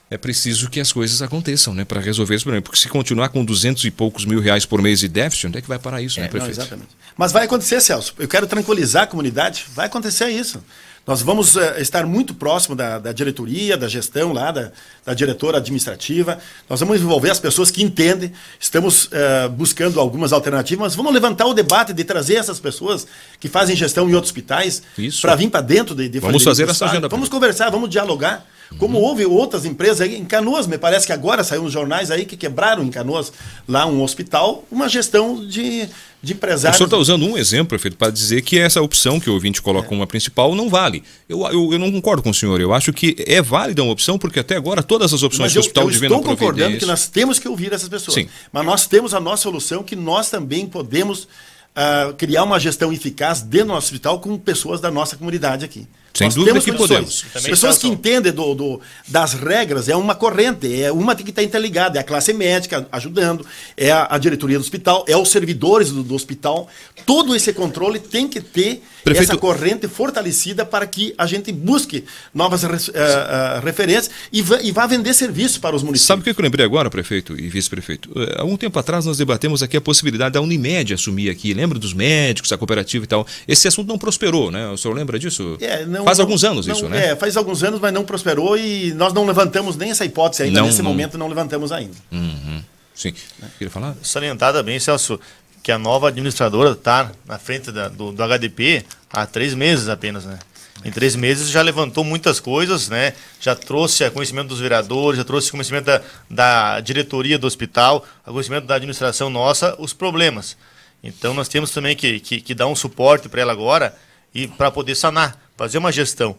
[SPEAKER 1] é preciso que as coisas aconteçam, né, para resolver esse problema. Porque se continuar com 200 e poucos mil reais por mês de déficit, onde é que vai parar isso, né, é, né, prefeito? Não, exatamente.
[SPEAKER 2] Mas vai acontecer, Celso. Eu quero tranquilizar a comunidade. Vai acontecer isso. Nós vamos eh, estar muito próximo da, da, diretoria, da gestão lá, da, da, diretora administrativa. Nós vamos envolver as pessoas que entendem. Estamos eh, buscando algumas alternativas, mas vamos levantar o debate de trazer essas pessoas que fazem gestão em outros hospitais para vir para dentro de, de Vamos fazer, fazer essa agenda. Vamos conversar, vamos dialogar. Como uhum. houve outras empresas aí, em Canoas, me parece que agora saiu nos jornais aí que quebraram em Canoas lá um hospital, uma gestão de de empresários. O senhor está
[SPEAKER 1] usando um exemplo, prefeito, para dizer que essa opção que o ouvinte coloca é. como a principal não vale. Eu, eu, eu, não concordo com o senhor. Eu acho que é válida uma opção, porque até agora todas as opções Mas Hospital eu, eu de Venda Eu estou concordando que nós
[SPEAKER 2] temos que ouvir essas pessoas. Sim. Mas nós temos a nossa solução que nós também podemos uh, criar uma gestão eficaz dentro do nosso hospital com pessoas da nossa comunidade aqui. Sem Nós dúvida que podemos. Pessoas que entendem do, do, das regras, é uma corrente, é uma que está interligada, é a classe médica ajudando, é a, a diretoria do hospital, é os servidores do, do hospital. Todo esse controle tem que ter Prefeito... essa corrente fortalecida para que a gente busque novas uh, uh, referências e vá, e vá, vender serviço para os municípios.
[SPEAKER 1] Sabe o que eu lembrei agora, prefeito e vice-prefeito? Eh, há um tempo atrás nós debatemos aqui a possibilidade da Unimed assumir aqui. Lembra dos médicos, a cooperativa e tal? Esse assunto não prosperou, né? O senhor lembra disso? É, não, faz não, alguns anos não, isso, né? É,
[SPEAKER 2] faz alguns anos, mas não prosperou e nós não levantamos nem essa hipótese ainda. Nesse momento não levantamos ainda. Uhum. Sim. Né? Queria falar?
[SPEAKER 3] Salientada bem, Celso, que a nova administradora está na frente da, do, do, HDP há três meses apenas, né? Em três meses já levantou muitas coisas, né? Já trouxe a conhecimento dos vereadores, já trouxe conhecimento da, da diretoria do hospital, a conhecimento da administração nossa, os problemas. Então nós temos também que, que, que dar um suporte para ela agora e para poder sanar, fazer uma gestão.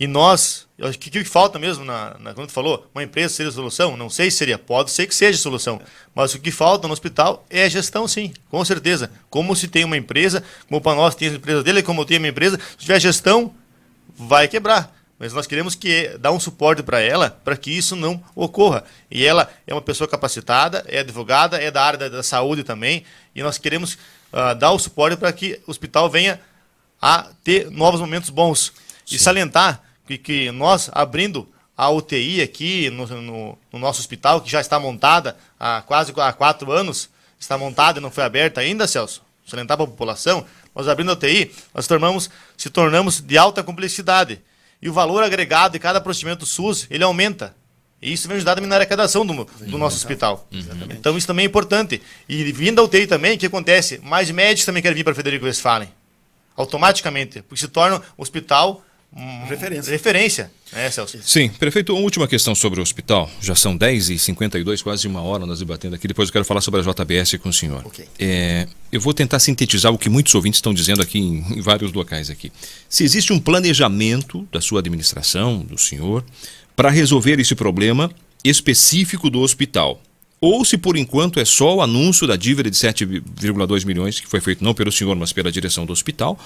[SPEAKER 3] E nós, o que, que falta mesmo, na, na, tu falou, uma empresa seria solução? Não sei se seria, pode ser que seja solução. Mas o que falta no hospital é gestão, sim, com certeza. Como se tem uma empresa, como para nós tem a empresa dele, como eu tenho a minha empresa, se tiver gestão, vai quebrar. Mas nós queremos que eh, dar um suporte para ela para que isso não ocorra. E ela é uma pessoa capacitada, é advogada, é da área da, da saúde também, e nós queremos uh, dar o suporte para que o hospital venha a ter novos momentos bons. Sim. E salientar que, que nós abrindo a UTI aqui no, no, no, nosso hospital, que já está montada há quase há quatro anos, está montada e não foi aberta ainda, Celso, salientar para a população, nós abrindo a UTI, nós tornamos, se tornamos de alta complexidade. E o valor agregado de cada procedimento SUS, ele aumenta. E isso vem ajudar a diminuir a arrecadação do, do nosso hospital. Uhum. Então isso também é importante. E vindo a UTI também, o que acontece? Mais médicos também querem vir para Federico Westphalen. Automaticamente. Porque se torna o hospital um, referência. referência né, Celso? Sim,
[SPEAKER 1] prefeito, uma última questão sobre o hospital. Já são 10h52, quase uma hora nós debatendo aqui. Depois eu quero falar sobre a JBS com o senhor. Okay. É, eu vou tentar sintetizar o que muitos ouvintes estão dizendo aqui em, em vários locais aqui. Se existe um planejamento da sua administração, do senhor, para resolver esse problema específico do hospital ou se por enquanto é só o anúncio da dívida de 7,2 milhões, que foi feito não pelo senhor, mas pela direção do hospital,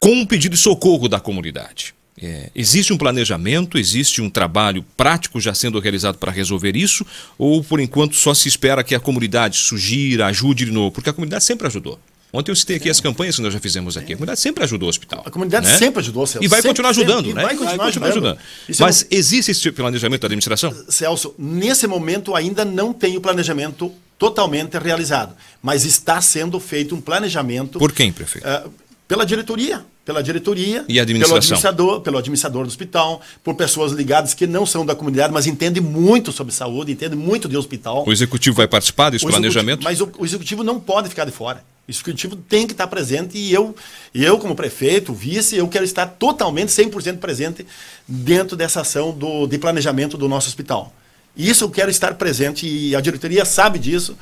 [SPEAKER 1] com um pedido de socorro da comunidade. É, existe um planejamento, existe um trabalho prático já sendo realizado para resolver isso, ou por enquanto só se espera que a comunidade sugira, ajude de novo? Porque a comunidade sempre ajudou. Ontem eu citei aqui as campanhas que nós já fizemos aqui. A comunidade sempre ajudou o hospital. A comunidade né? sempre ajudou, Celso. E vai sempre, continuar ajudando, sempre, né? Vai continuar, vai continuar ajudando. ajudando. É mas não... existe esse planejamento da administração? Uh,
[SPEAKER 2] Celso, nesse momento ainda não tem o planejamento totalmente realizado. Mas está sendo feito um planejamento. Por quem, prefeito? Uh, pela diretoria. Pela diretoria, e pelo administrador, pelo administrador do hospital, por pessoas ligadas que não são da comunidade, mas entendem muito sobre saúde, entendem muito de hospital. O
[SPEAKER 1] executivo vai participar desse o planejamento?
[SPEAKER 2] Mas o, o executivo não pode ficar de fora. O executivo tem que estar presente e eu, eu como prefeito, vice, eu quero estar totalmente, 100% presente dentro dessa ação do, de planejamento do nosso hospital. Isso eu quero estar presente e a diretoria sabe disso.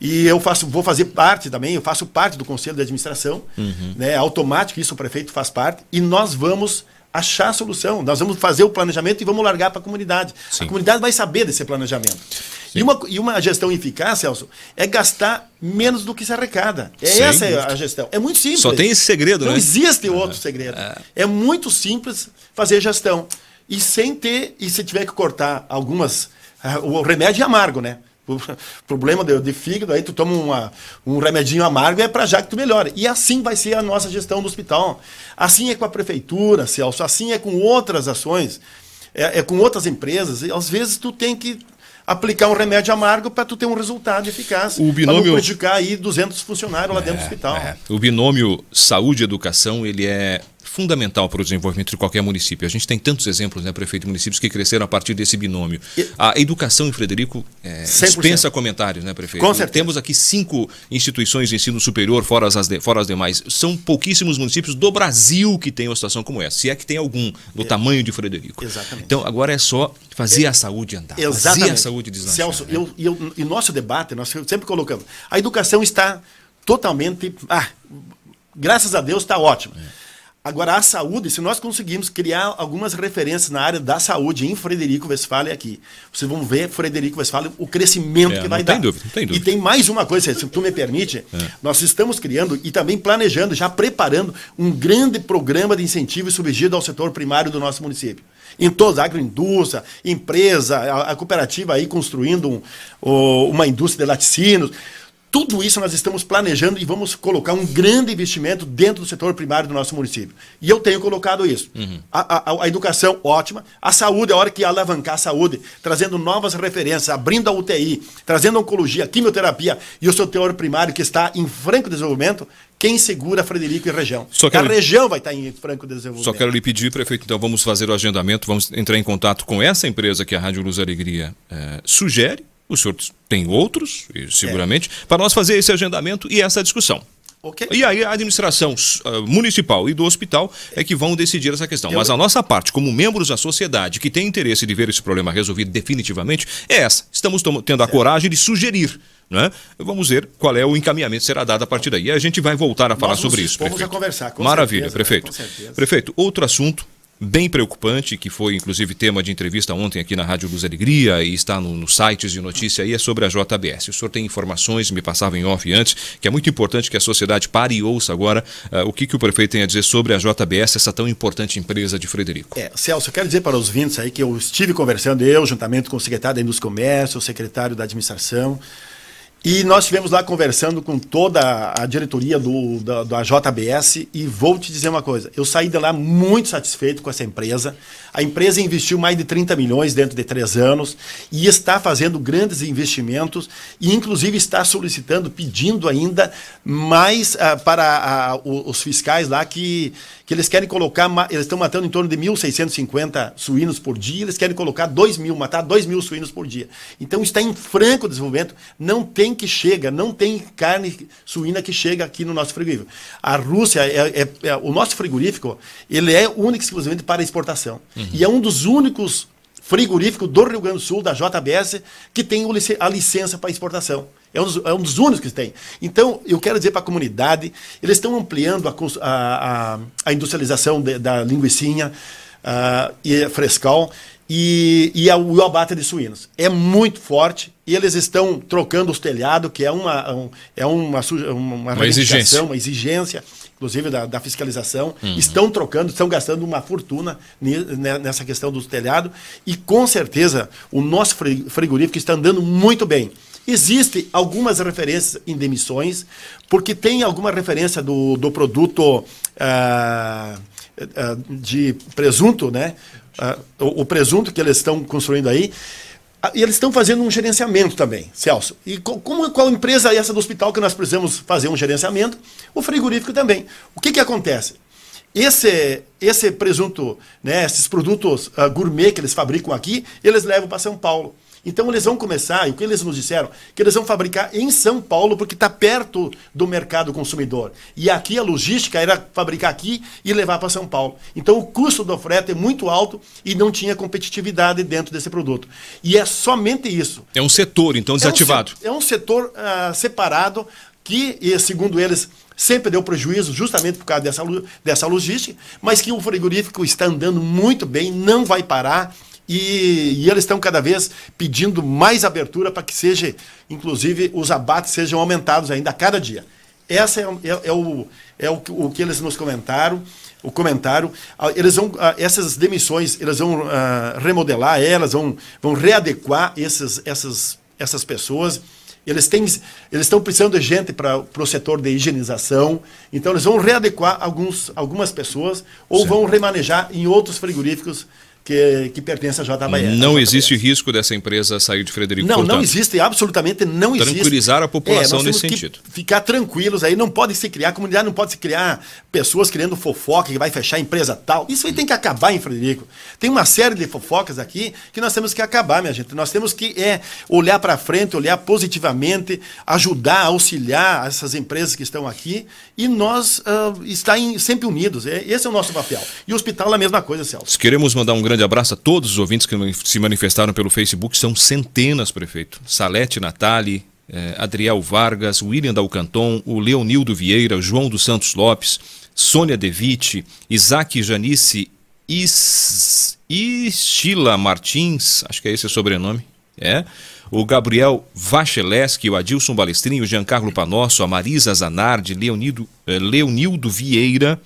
[SPEAKER 2] E eu faço, vou fazer parte também, eu faço parte do conselho de administração, uhum. né? É automático, isso o prefeito faz parte, e nós vamos achar a solução. Nós vamos fazer o planejamento e vamos largar para a comunidade. Sim. A comunidade vai saber desse planejamento. E uma, e uma gestão eficaz, Celso, é gastar menos do que se arrecada. É essa a gestão. É muito simples. Só tem esse segredo, Não né? existe uhum. outro segredo. Uhum. É muito simples fazer gestão. E sem ter, e se tiver que cortar algumas. Uh, o remédio é amargo, né? problema de, de, fígado, aí tu toma uma, um remedinho amargo, é para já que tu melhora. E assim vai ser a nossa gestão do hospital. Assim é com a prefeitura, Celso, assim é com outras ações, é, é com outras empresas. E às vezes tu tem que aplicar um remédio amargo para tu ter um resultado eficaz. O binômio pra não prejudicar aí 200 funcionários lá é, dentro do é, hospital. É.
[SPEAKER 1] O binômio saúde educação, ele é fundamental para o desenvolvimento de qualquer município. A gente tem tantos exemplos, né, prefeito, de municípios que cresceram a partir desse binômio. A educação em Frederico é, dispensa comentários, né, prefeito? Com certeza. Temos aqui cinco instituições de ensino superior, fora as, de, fora as demais. São pouquíssimos municípios do Brasil que têm uma situação como essa, se é que tem algum do é. tamanho de Frederico. Exatamente. Então, agora é só fazer é. a saúde andar, Exatamente. fazer a saúde deslanchar.
[SPEAKER 2] Celso, né? eu, eu, nosso debate, nós sempre colocamos, a educação está totalmente... Ah, graças a Deus está ótimo. É. Agora, a saúde, se nós conseguirmos criar algumas referências na área da saúde em Frederico Westphalen aqui, vocês vão ver, Frederico Westphalen, o crescimento é, que vai tem dar. Dúvida, tem dúvida. E tem mais uma coisa, se tu me permite, é. nós estamos criando e também planejando, já preparando um grande programa de incentivo e subsídio ao setor primário do nosso município. Em toda a agroindústria, empresa, a, a cooperativa aí construindo um, o, uma indústria de laticínios tudo isso nós estamos planejando e vamos colocar um grande investimento dentro do setor primário do nosso município. E eu tenho colocado isso. Uhum. A, a, a, educação, ótima. A saúde, a hora que alavancar a saúde, trazendo novas referências, abrindo a UTI, trazendo oncologia, quimioterapia e o setor primário que está em franco desenvolvimento, quem segura Frederico e região. Só quero... A região vai estar em franco desenvolvimento. Só quero
[SPEAKER 1] lhe pedir, prefeito, então vamos fazer o agendamento, vamos entrar em contato com essa empresa que a Rádio Luz Alegria eh, sugere o senhor tem outros, é. seguramente, é. para nós fazer esse agendamento e essa discussão. Okay. E aí a administração ah, municipal e do hospital é que vão decidir essa questão. Eu... Mas a nossa parte, como membros da sociedade que tem interesse de ver esse problema resolvido definitivamente, é essa. Estamos tendo a coragem de sugerir. Né? Vamos ver qual é o encaminhamento que será dado a partir daí. E a gente vai voltar a falar sobre isso. Vamos prefeito. a conversar. Com Maravilha, certeza, prefeito. Né? prefeito, outro assunto bem preocupante, que foi inclusive tema de entrevista ontem aqui na Rádio Luz Alegria e está nos no sites de notícia aí, é sobre a JBS. O senhor tem informações, me passava em off antes, que é muito importante que a sociedade pare e ouça agora uh, o que, que o prefeito tem a dizer sobre a JBS, essa tão importante empresa de Frederico.
[SPEAKER 2] É, Celso, eu quero dizer para os vintes aí que eu estive conversando, eu, juntamente com o secretário da Indústria e Comércio, o secretário da Administração, e nós estivemos lá conversando com toda a diretoria do, da, da, JBS e vou te dizer uma coisa, eu saí de lá muito satisfeito com essa empresa. A empresa investiu mais de 30 milhões dentro de três anos e está fazendo grandes investimentos e inclusive está solicitando, pedindo ainda mais ah, para ah, os fiscais lá que, que eles querem colocar, eles estão matando em torno de 1.650 suínos por dia, eles querem colocar 2 mil, matar 2 mil suínos por dia. Então está em franco desenvolvimento, não tem que chega, não tem carne suína que chega aqui no nosso frigorífico. A Rússia, é, é, é o nosso frigorífico, ele é único e exclusivamente para exportação. Uhum. E é um dos únicos frigoríficos do Rio Grande do Sul, da JBS, que tem a licença para exportação. É um, dos, é um dos únicos que tem. Então, eu quero dizer para a comunidade, eles estão ampliando a, a, a, industrialização de, da linguiçinha uh, e frescal e, e a, o abate de suínos. É muito forte e eles estão trocando os telhados, que é uma, um, é uma, uma, uma exigência. uma exigência, inclusive da, da fiscalização. Uhum. Estão trocando, estão gastando uma fortuna nessa questão dos telhados e com certeza o nosso frigorífico está andando muito bem. Existem algumas referências em demissões, porque tem alguma referência do, do produto ah, ah, de presunto, né? Ah, o, o presunto que eles estão construindo aí. E eles estão fazendo um gerenciamento também, Celso. E como, qual empresa é essa do hospital que nós precisamos fazer um gerenciamento? O frigorífico também. O que, que acontece? Esse, esse presunto, né, esses produtos uh, gourmet que eles fabricam aqui, eles levam para São Paulo. Então eles vão começar, e o que eles nos disseram? Que eles vão fabricar em São Paulo, porque está perto do mercado consumidor. E aqui a logística era fabricar aqui e levar para São Paulo. Então o custo do frete é muito alto e não tinha competitividade dentro desse produto. E é somente isso.
[SPEAKER 1] É um setor, então, é desativado.
[SPEAKER 2] É um, setor uh, separado que, segundo eles, sempre deu prejuízo justamente por causa dessa, dessa logística, mas que o frigorífico está andando muito bem, não vai parar e, e, eles estão cada vez pedindo mais abertura para que seja, inclusive, os abates sejam aumentados ainda a cada dia. Essa é, é, é, o, é o, o que eles nos comentaram. O comentário, ah, eles vão, ah, essas demissões, eles vão uh, remodelar elas, vão, vão readequar esses, essas, essas pessoas. Eles têm, eles estão precisando de gente para o setor de higienização, então eles vão readequar alguns, algumas pessoas ou certo. vão remanejar em outros frigoríficos que, que pertence à JBS.
[SPEAKER 1] Não existe risco dessa empresa sair de Frederico Não, Furtado. não
[SPEAKER 2] existe, absolutamente não existe. Tranquilizar a população é, nesse sentido. Ficar tranquilos aí, não pode se criar, a comunidade não pode se criar pessoas criando fofoca que vai fechar a empresa tal. Isso aí tem que acabar em Frederico. Tem uma série de fofocas aqui que nós temos que acabar, minha gente. Nós temos que é, olhar para frente, olhar positivamente, ajudar, auxiliar essas empresas que estão aqui e nós uh, ah, estar sempre unidos. É, esse é o nosso papel. E o hospital é a mesma coisa, Celso.
[SPEAKER 1] Queremos mandar um grande grande abraço a todos os ouvintes que se manifestaram pelo Facebook. São centenas, prefeito. Salete Natali, eh, Adriel Vargas, William Dalcanton, o Leonildo Vieira, João dos Santos Lopes, Sônia Devite, Isaac Janice Is... Martins, acho que é esse o sobrenome, é, o Gabriel Vacheleski, o Adilson Balestrinho, o Giancarlo Panosso, a Marisa Zanardi, Leonido, eh, Leonildo Vieira,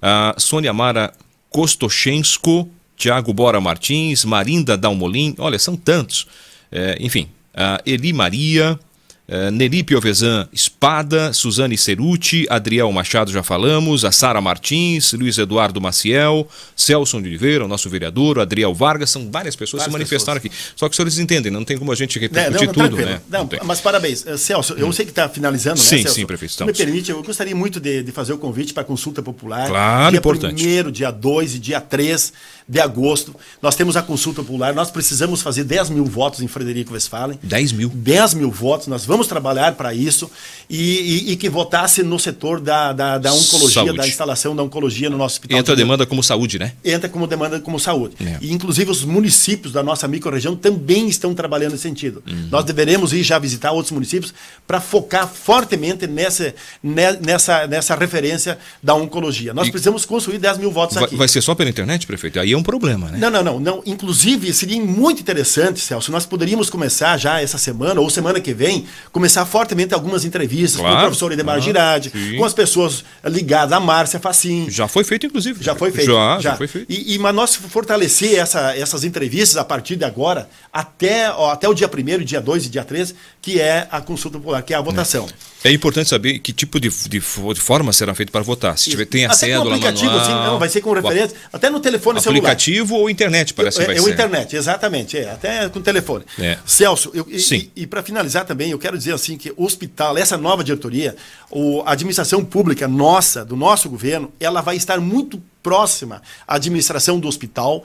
[SPEAKER 1] a Sônia Mara Costochensko Tiago Bora Martins, Marinda Dalmolin, olha, são tantos. É, enfim, a Eli Maria, Uh, é, Neri Piovesan, Espada, Suzane Ceruti, Adriel Machado, já falamos, a Sara Martins, Luiz Eduardo Maciel, Celso de Oliveira, o nosso vereador, Adriel Vargas, são várias pessoas várias que se manifestaram pessoas. aqui. Só que os senhores entendem, não tem como a gente repetir é, não, não, tudo, né? Não, não
[SPEAKER 2] mas parabéns. É, Celso, eu hum. sei que está finalizando, né, Sim, Celso? sim, prefeito. Estamos. Me permite, eu gostaria muito de, de fazer o convite para consulta popular. Claro, dia importante. Dia 1 dia 2 e dia 3 de agosto, nós temos a consulta popular, nós precisamos fazer 10 mil votos em Frederico Westphalen. 10 mil? 10 mil votos, nós vamos vamos trabalhar para isso e, e, e, que votasse no setor da, da, da oncologia, saúde. da instalação da oncologia no nosso hospital.
[SPEAKER 1] Entra a demanda como saúde, né?
[SPEAKER 2] Entra como demanda como saúde. É. E, inclusive, os municípios da nossa microrregião também estão trabalhando nesse sentido. Uhum. Nós deveremos ir já visitar outros municípios para focar fortemente nessa, nessa, nessa referência da oncologia. Nós e precisamos construir 10 mil votos vai, aqui.
[SPEAKER 1] Vai ser só pela internet, prefeito? Aí é um problema, né?
[SPEAKER 2] Não, não, não. não. Inclusive, seria muito interessante, Celso, nós poderíamos começar já essa semana ou semana que vem começar fortemente algumas entrevistas claro, com o professor Edemar ah, Girardi, com as pessoas ligadas à Márcia Facim. Já foi feito, inclusive. Já foi feito. Já, já. já foi feito. E, e, mas nós fortalecer essa, essas entrevistas a partir de agora, até, ó, até o dia 1 dia 2 e dia 13, que é a consulta popular, que é a votação.
[SPEAKER 1] É. É importante saber que tipo de, de, de forma será feito para votar. Se tiver, tem a Até cédula, aplicativo, manual, assim, não, vai ser com referência.
[SPEAKER 2] Até no telefone celular.
[SPEAKER 1] Aplicativo ou internet, parece eu, que é, vai é, ser. É o
[SPEAKER 2] internet, exatamente. É, até com telefone. É. Celso, eu, sim. e, e, para finalizar também, eu quero dizer assim que o hospital, essa nova diretoria, o, a administração pública nossa, do nosso governo, ela vai estar muito próxima à administração do hospital.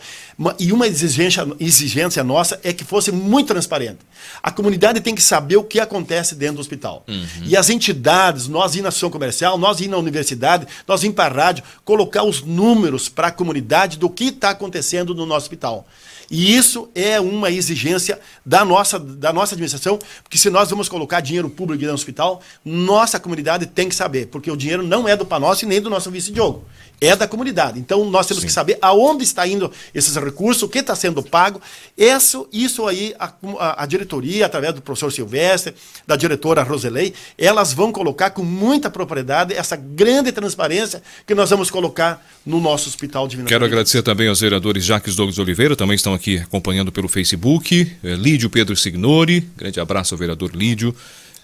[SPEAKER 2] E uma exigência, exigência nossa é que fosse muito transparente. A comunidade tem que saber o que acontece dentro do hospital. Uhum. E as entidades, nós ir na ação comercial, nós ir na universidade, nós ir para a rádio, colocar os números para a comunidade do que está acontecendo no nosso hospital. E isso é uma exigência da nossa, da nossa administração, porque se nós vamos colocar dinheiro público no hospital, nossa comunidade tem que saber, porque o dinheiro não é do Panócio nem do nosso vice-diogo, é da comunidade. Então nós temos Sim. que saber aonde está indo esses recursos, o que está sendo pago. Isso, isso aí, a, a, diretoria, através do professor Silvestre, da diretora Roselei, elas vão colocar com muita propriedade essa grande transparência que nós vamos colocar no nosso hospital de Minas Quero
[SPEAKER 1] agradecer também aos vereadores Jaques Douglas Oliveira, também estão aqui aqui acompanhando pelo Facebook, eh, Lídio Pedro Signori, grande abraço ao vereador Lídio.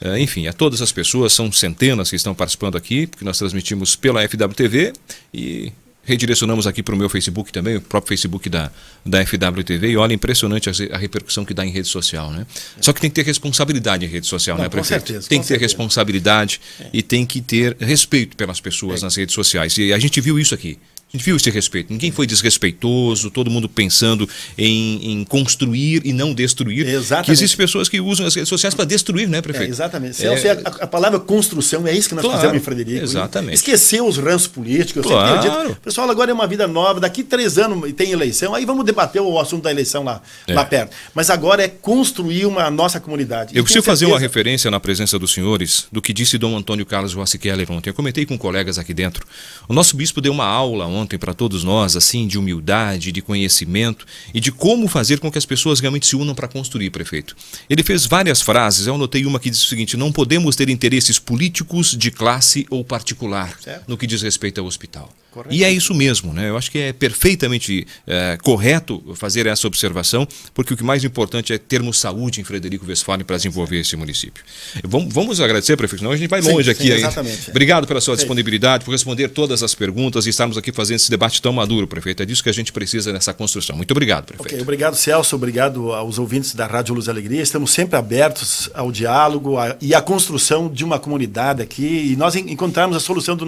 [SPEAKER 1] Eh, enfim, a todas as pessoas, são centenas que estão participando aqui, porque nós transmitimos pela FWTV e redirecionamos aqui para o meu Facebook também, o próprio Facebook da, da FWTV, e olha, impressionante a, repercussão que dá em rede social, né? Só que tem que ter responsabilidade em rede social, Não, né, prefeito? Com certeza, tem com que ter responsabilidade é. e tem que ter respeito pelas pessoas é. nas redes sociais. E a gente viu isso aqui viu esse respeito. Ninguém foi desrespeitoso, todo mundo pensando em, em construir e não destruir. Exatamente. Que existem pessoas que usam as redes sociais para destruir, né, prefeito? É, exatamente. Celso, é, a, é.
[SPEAKER 2] a, palavra construção é isso que nós claro, fizemos em Frederico. Exatamente. esquecer os ranços políticos. Claro. pessoal, agora é uma vida nova, daqui três anos tem eleição, aí vamos debater o assunto da eleição lá, é. lá perto. Mas agora é construir uma nossa comunidade. Eu e preciso fazer uma
[SPEAKER 1] referência na presença dos senhores do que disse Dom Antônio Carlos Rossi Keller ontem. Eu comentei com colegas aqui dentro. O nosso bispo deu uma aula ontem ontem para todos nós, assim, de humildade, de conhecimento e de como fazer com que as pessoas realmente se unam para construir, prefeito. Ele fez várias frases, eu anotei uma que diz o seguinte: não podemos ter interesses políticos, de classe ou particular certo. no que diz respeito ao hospital. Correto. E é isso mesmo, né? Eu acho que é perfeitamente é, correto fazer essa observação, porque o que mais importante é termos saúde em Frederico Westphalen para desenvolver esse município. Vamos, vamos agradecer, prefeito, senão a gente vai longe sim, aqui Exatamente. Obrigado pela sua sim. disponibilidade, por responder todas as perguntas e estarmos aqui fazendo esse debate tão maduro, prefeito. É disso que a gente precisa nessa construção. Muito obrigado,
[SPEAKER 2] prefeito. Okay, obrigado, Celso. Obrigado aos ouvintes da Rádio Luz Alegria. Estamos sempre abertos ao diálogo e à construção de uma comunidade aqui e nós encontrarmos a solução dos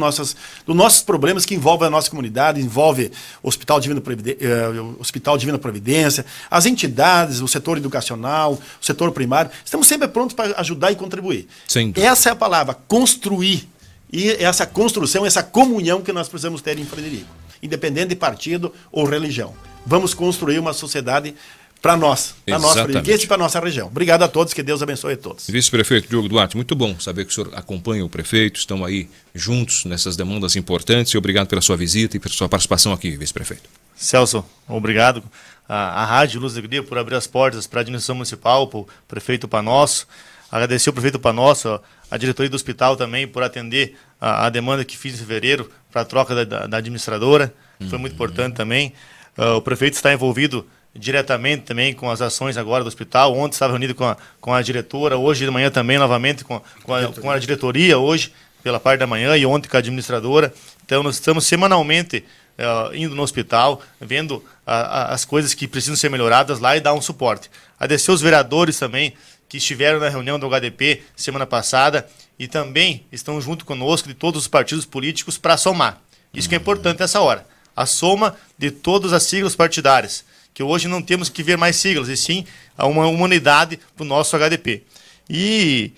[SPEAKER 2] nossos problemas que envolvem envolve a nossa comunidade, envolve o Hospital Divina Providência, eh, Hospital Divina Providência as entidades, o setor educacional, o setor primário. Estamos sempre prontos para ajudar e contribuir. Essa é a palavra, construir. E essa construção, essa comunhão que nós precisamos ter em Frederico, independente de partido ou religião. Vamos construir uma sociedade para nós, para nossa freguesia e para nossa região. Obrigado a todos, que Deus abençoe a todos.
[SPEAKER 1] Vice-prefeito Diogo Duarte, muito bom saber que o senhor acompanha o prefeito, estão aí juntos nessas demandas importantes e obrigado pela sua visita e pela sua participação aqui, vice-prefeito.
[SPEAKER 3] Celso, obrigado à Rádio Luz da Alegria por abrir as portas para a administração municipal, para o prefeito Panosso. Agradecer o prefeito Panosso, a diretoria do hospital também por atender a, a demanda que fiz em fevereiro para a troca da, da, da administradora. Foi muito uhum. importante também. Uh, o prefeito está envolvido diretamente também com as ações agora do hospital. Ontem estava reunido com a, com a diretora, hoje de manhã também, novamente, com, com, a, com a diretoria, hoje, pela parte da manhã, e ontem com a administradora. Então, nós estamos semanalmente Uh, indo no hospital, vendo as coisas que precisam ser melhoradas lá e dar um suporte. Agradecer os vereadores também que estiveram na reunião do HDP semana passada e também estão junto conosco de todos os partidos políticos para somar. Isso que é importante nessa hora. A soma de todas as siglas partidárias que hoje não temos que ver mais siglas, e sim uma, uma unidade para o nosso HDP. E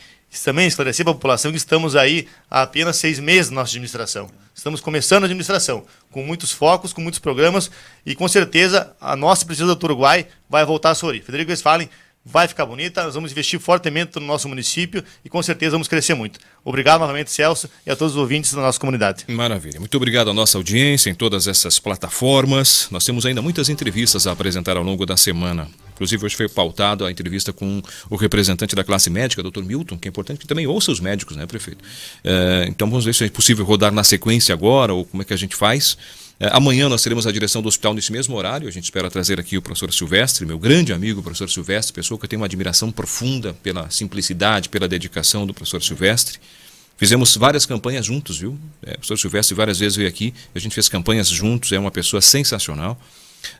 [SPEAKER 3] também esclarecer para a população que estamos aí há apenas seis meses na nossa administração. Estamos começando a administração, com muitos focos, com muitos programas, e com certeza a nossa presidência do Uruguai vai voltar a sorrir. Federico Westphalen, vai ficar bonita, nós vamos investir fortemente no nosso município e com certeza vamos crescer muito. Obrigado novamente, Celso, e a todos os ouvintes da nossa comunidade.
[SPEAKER 1] Maravilha. Muito obrigado à nossa audiência em todas essas plataformas. Nós temos ainda muitas entrevistas a apresentar ao longo da semana. Inclusive, hoje foi pautado a entrevista com o representante da classe médica, Dr. Milton, que é importante que também ouça os médicos, né, prefeito? É, então, vamos ver se é possível rodar na sequência agora ou como é que a gente faz. É, amanhã nós teremos a direção do hospital nesse mesmo horário. A gente espera trazer aqui o professor Silvestre, meu grande amigo, o professor Silvestre, pessoa que eu tenho uma admiração profunda pela simplicidade, pela dedicação do professor Silvestre. Fizemos várias campanhas juntos, viu? É, o professor Silvestre várias vezes veio aqui, a gente fez campanhas juntos, é uma pessoa sensacional.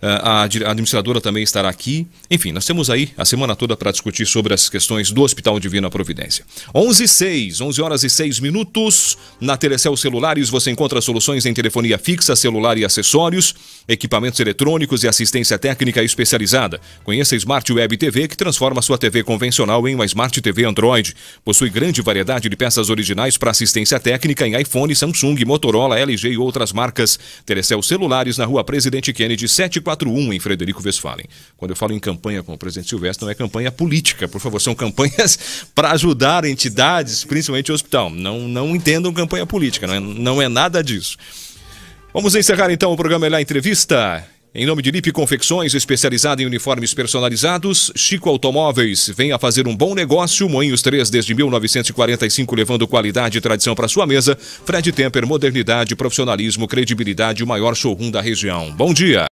[SPEAKER 1] Ah, a administradora também estará aqui. Enfim, nós temos aí a semana toda para discutir sobre as questões do Hospital Divina Providência. 11 e 6, 11 horas e 6 minutos. Na Telecel Celulares você encontra soluções em telefonia fixa, celular e acessórios, equipamentos eletrônicos e assistência técnica especializada. Conheça a Smart Web TV que transforma sua TV convencional em uma Smart TV Android. Possui grande variedade de peças originais para assistência técnica em iPhone, Samsung, Motorola, LG e outras marcas. Telecel Celulares na Rua Presidente Kennedy 7 741 em Frederico Westphalen. Quando eu falo em campanha com o presidente Silvestre, não é campanha política, por favor, são campanhas (laughs) para ajudar entidades, principalmente o hospital. Não, não entendam campanha política, não é, não é nada disso. Vamos encerrar então o programa Elá Entrevista. Em nome de Lipe Confecções, especializada em uniformes personalizados, Chico Automóveis, venha fazer um bom negócio, Moinhos 3 desde 1945, levando qualidade e tradição para sua mesa. Fred Temper, modernidade, profissionalismo, credibilidade, o maior showroom da região. Bom dia!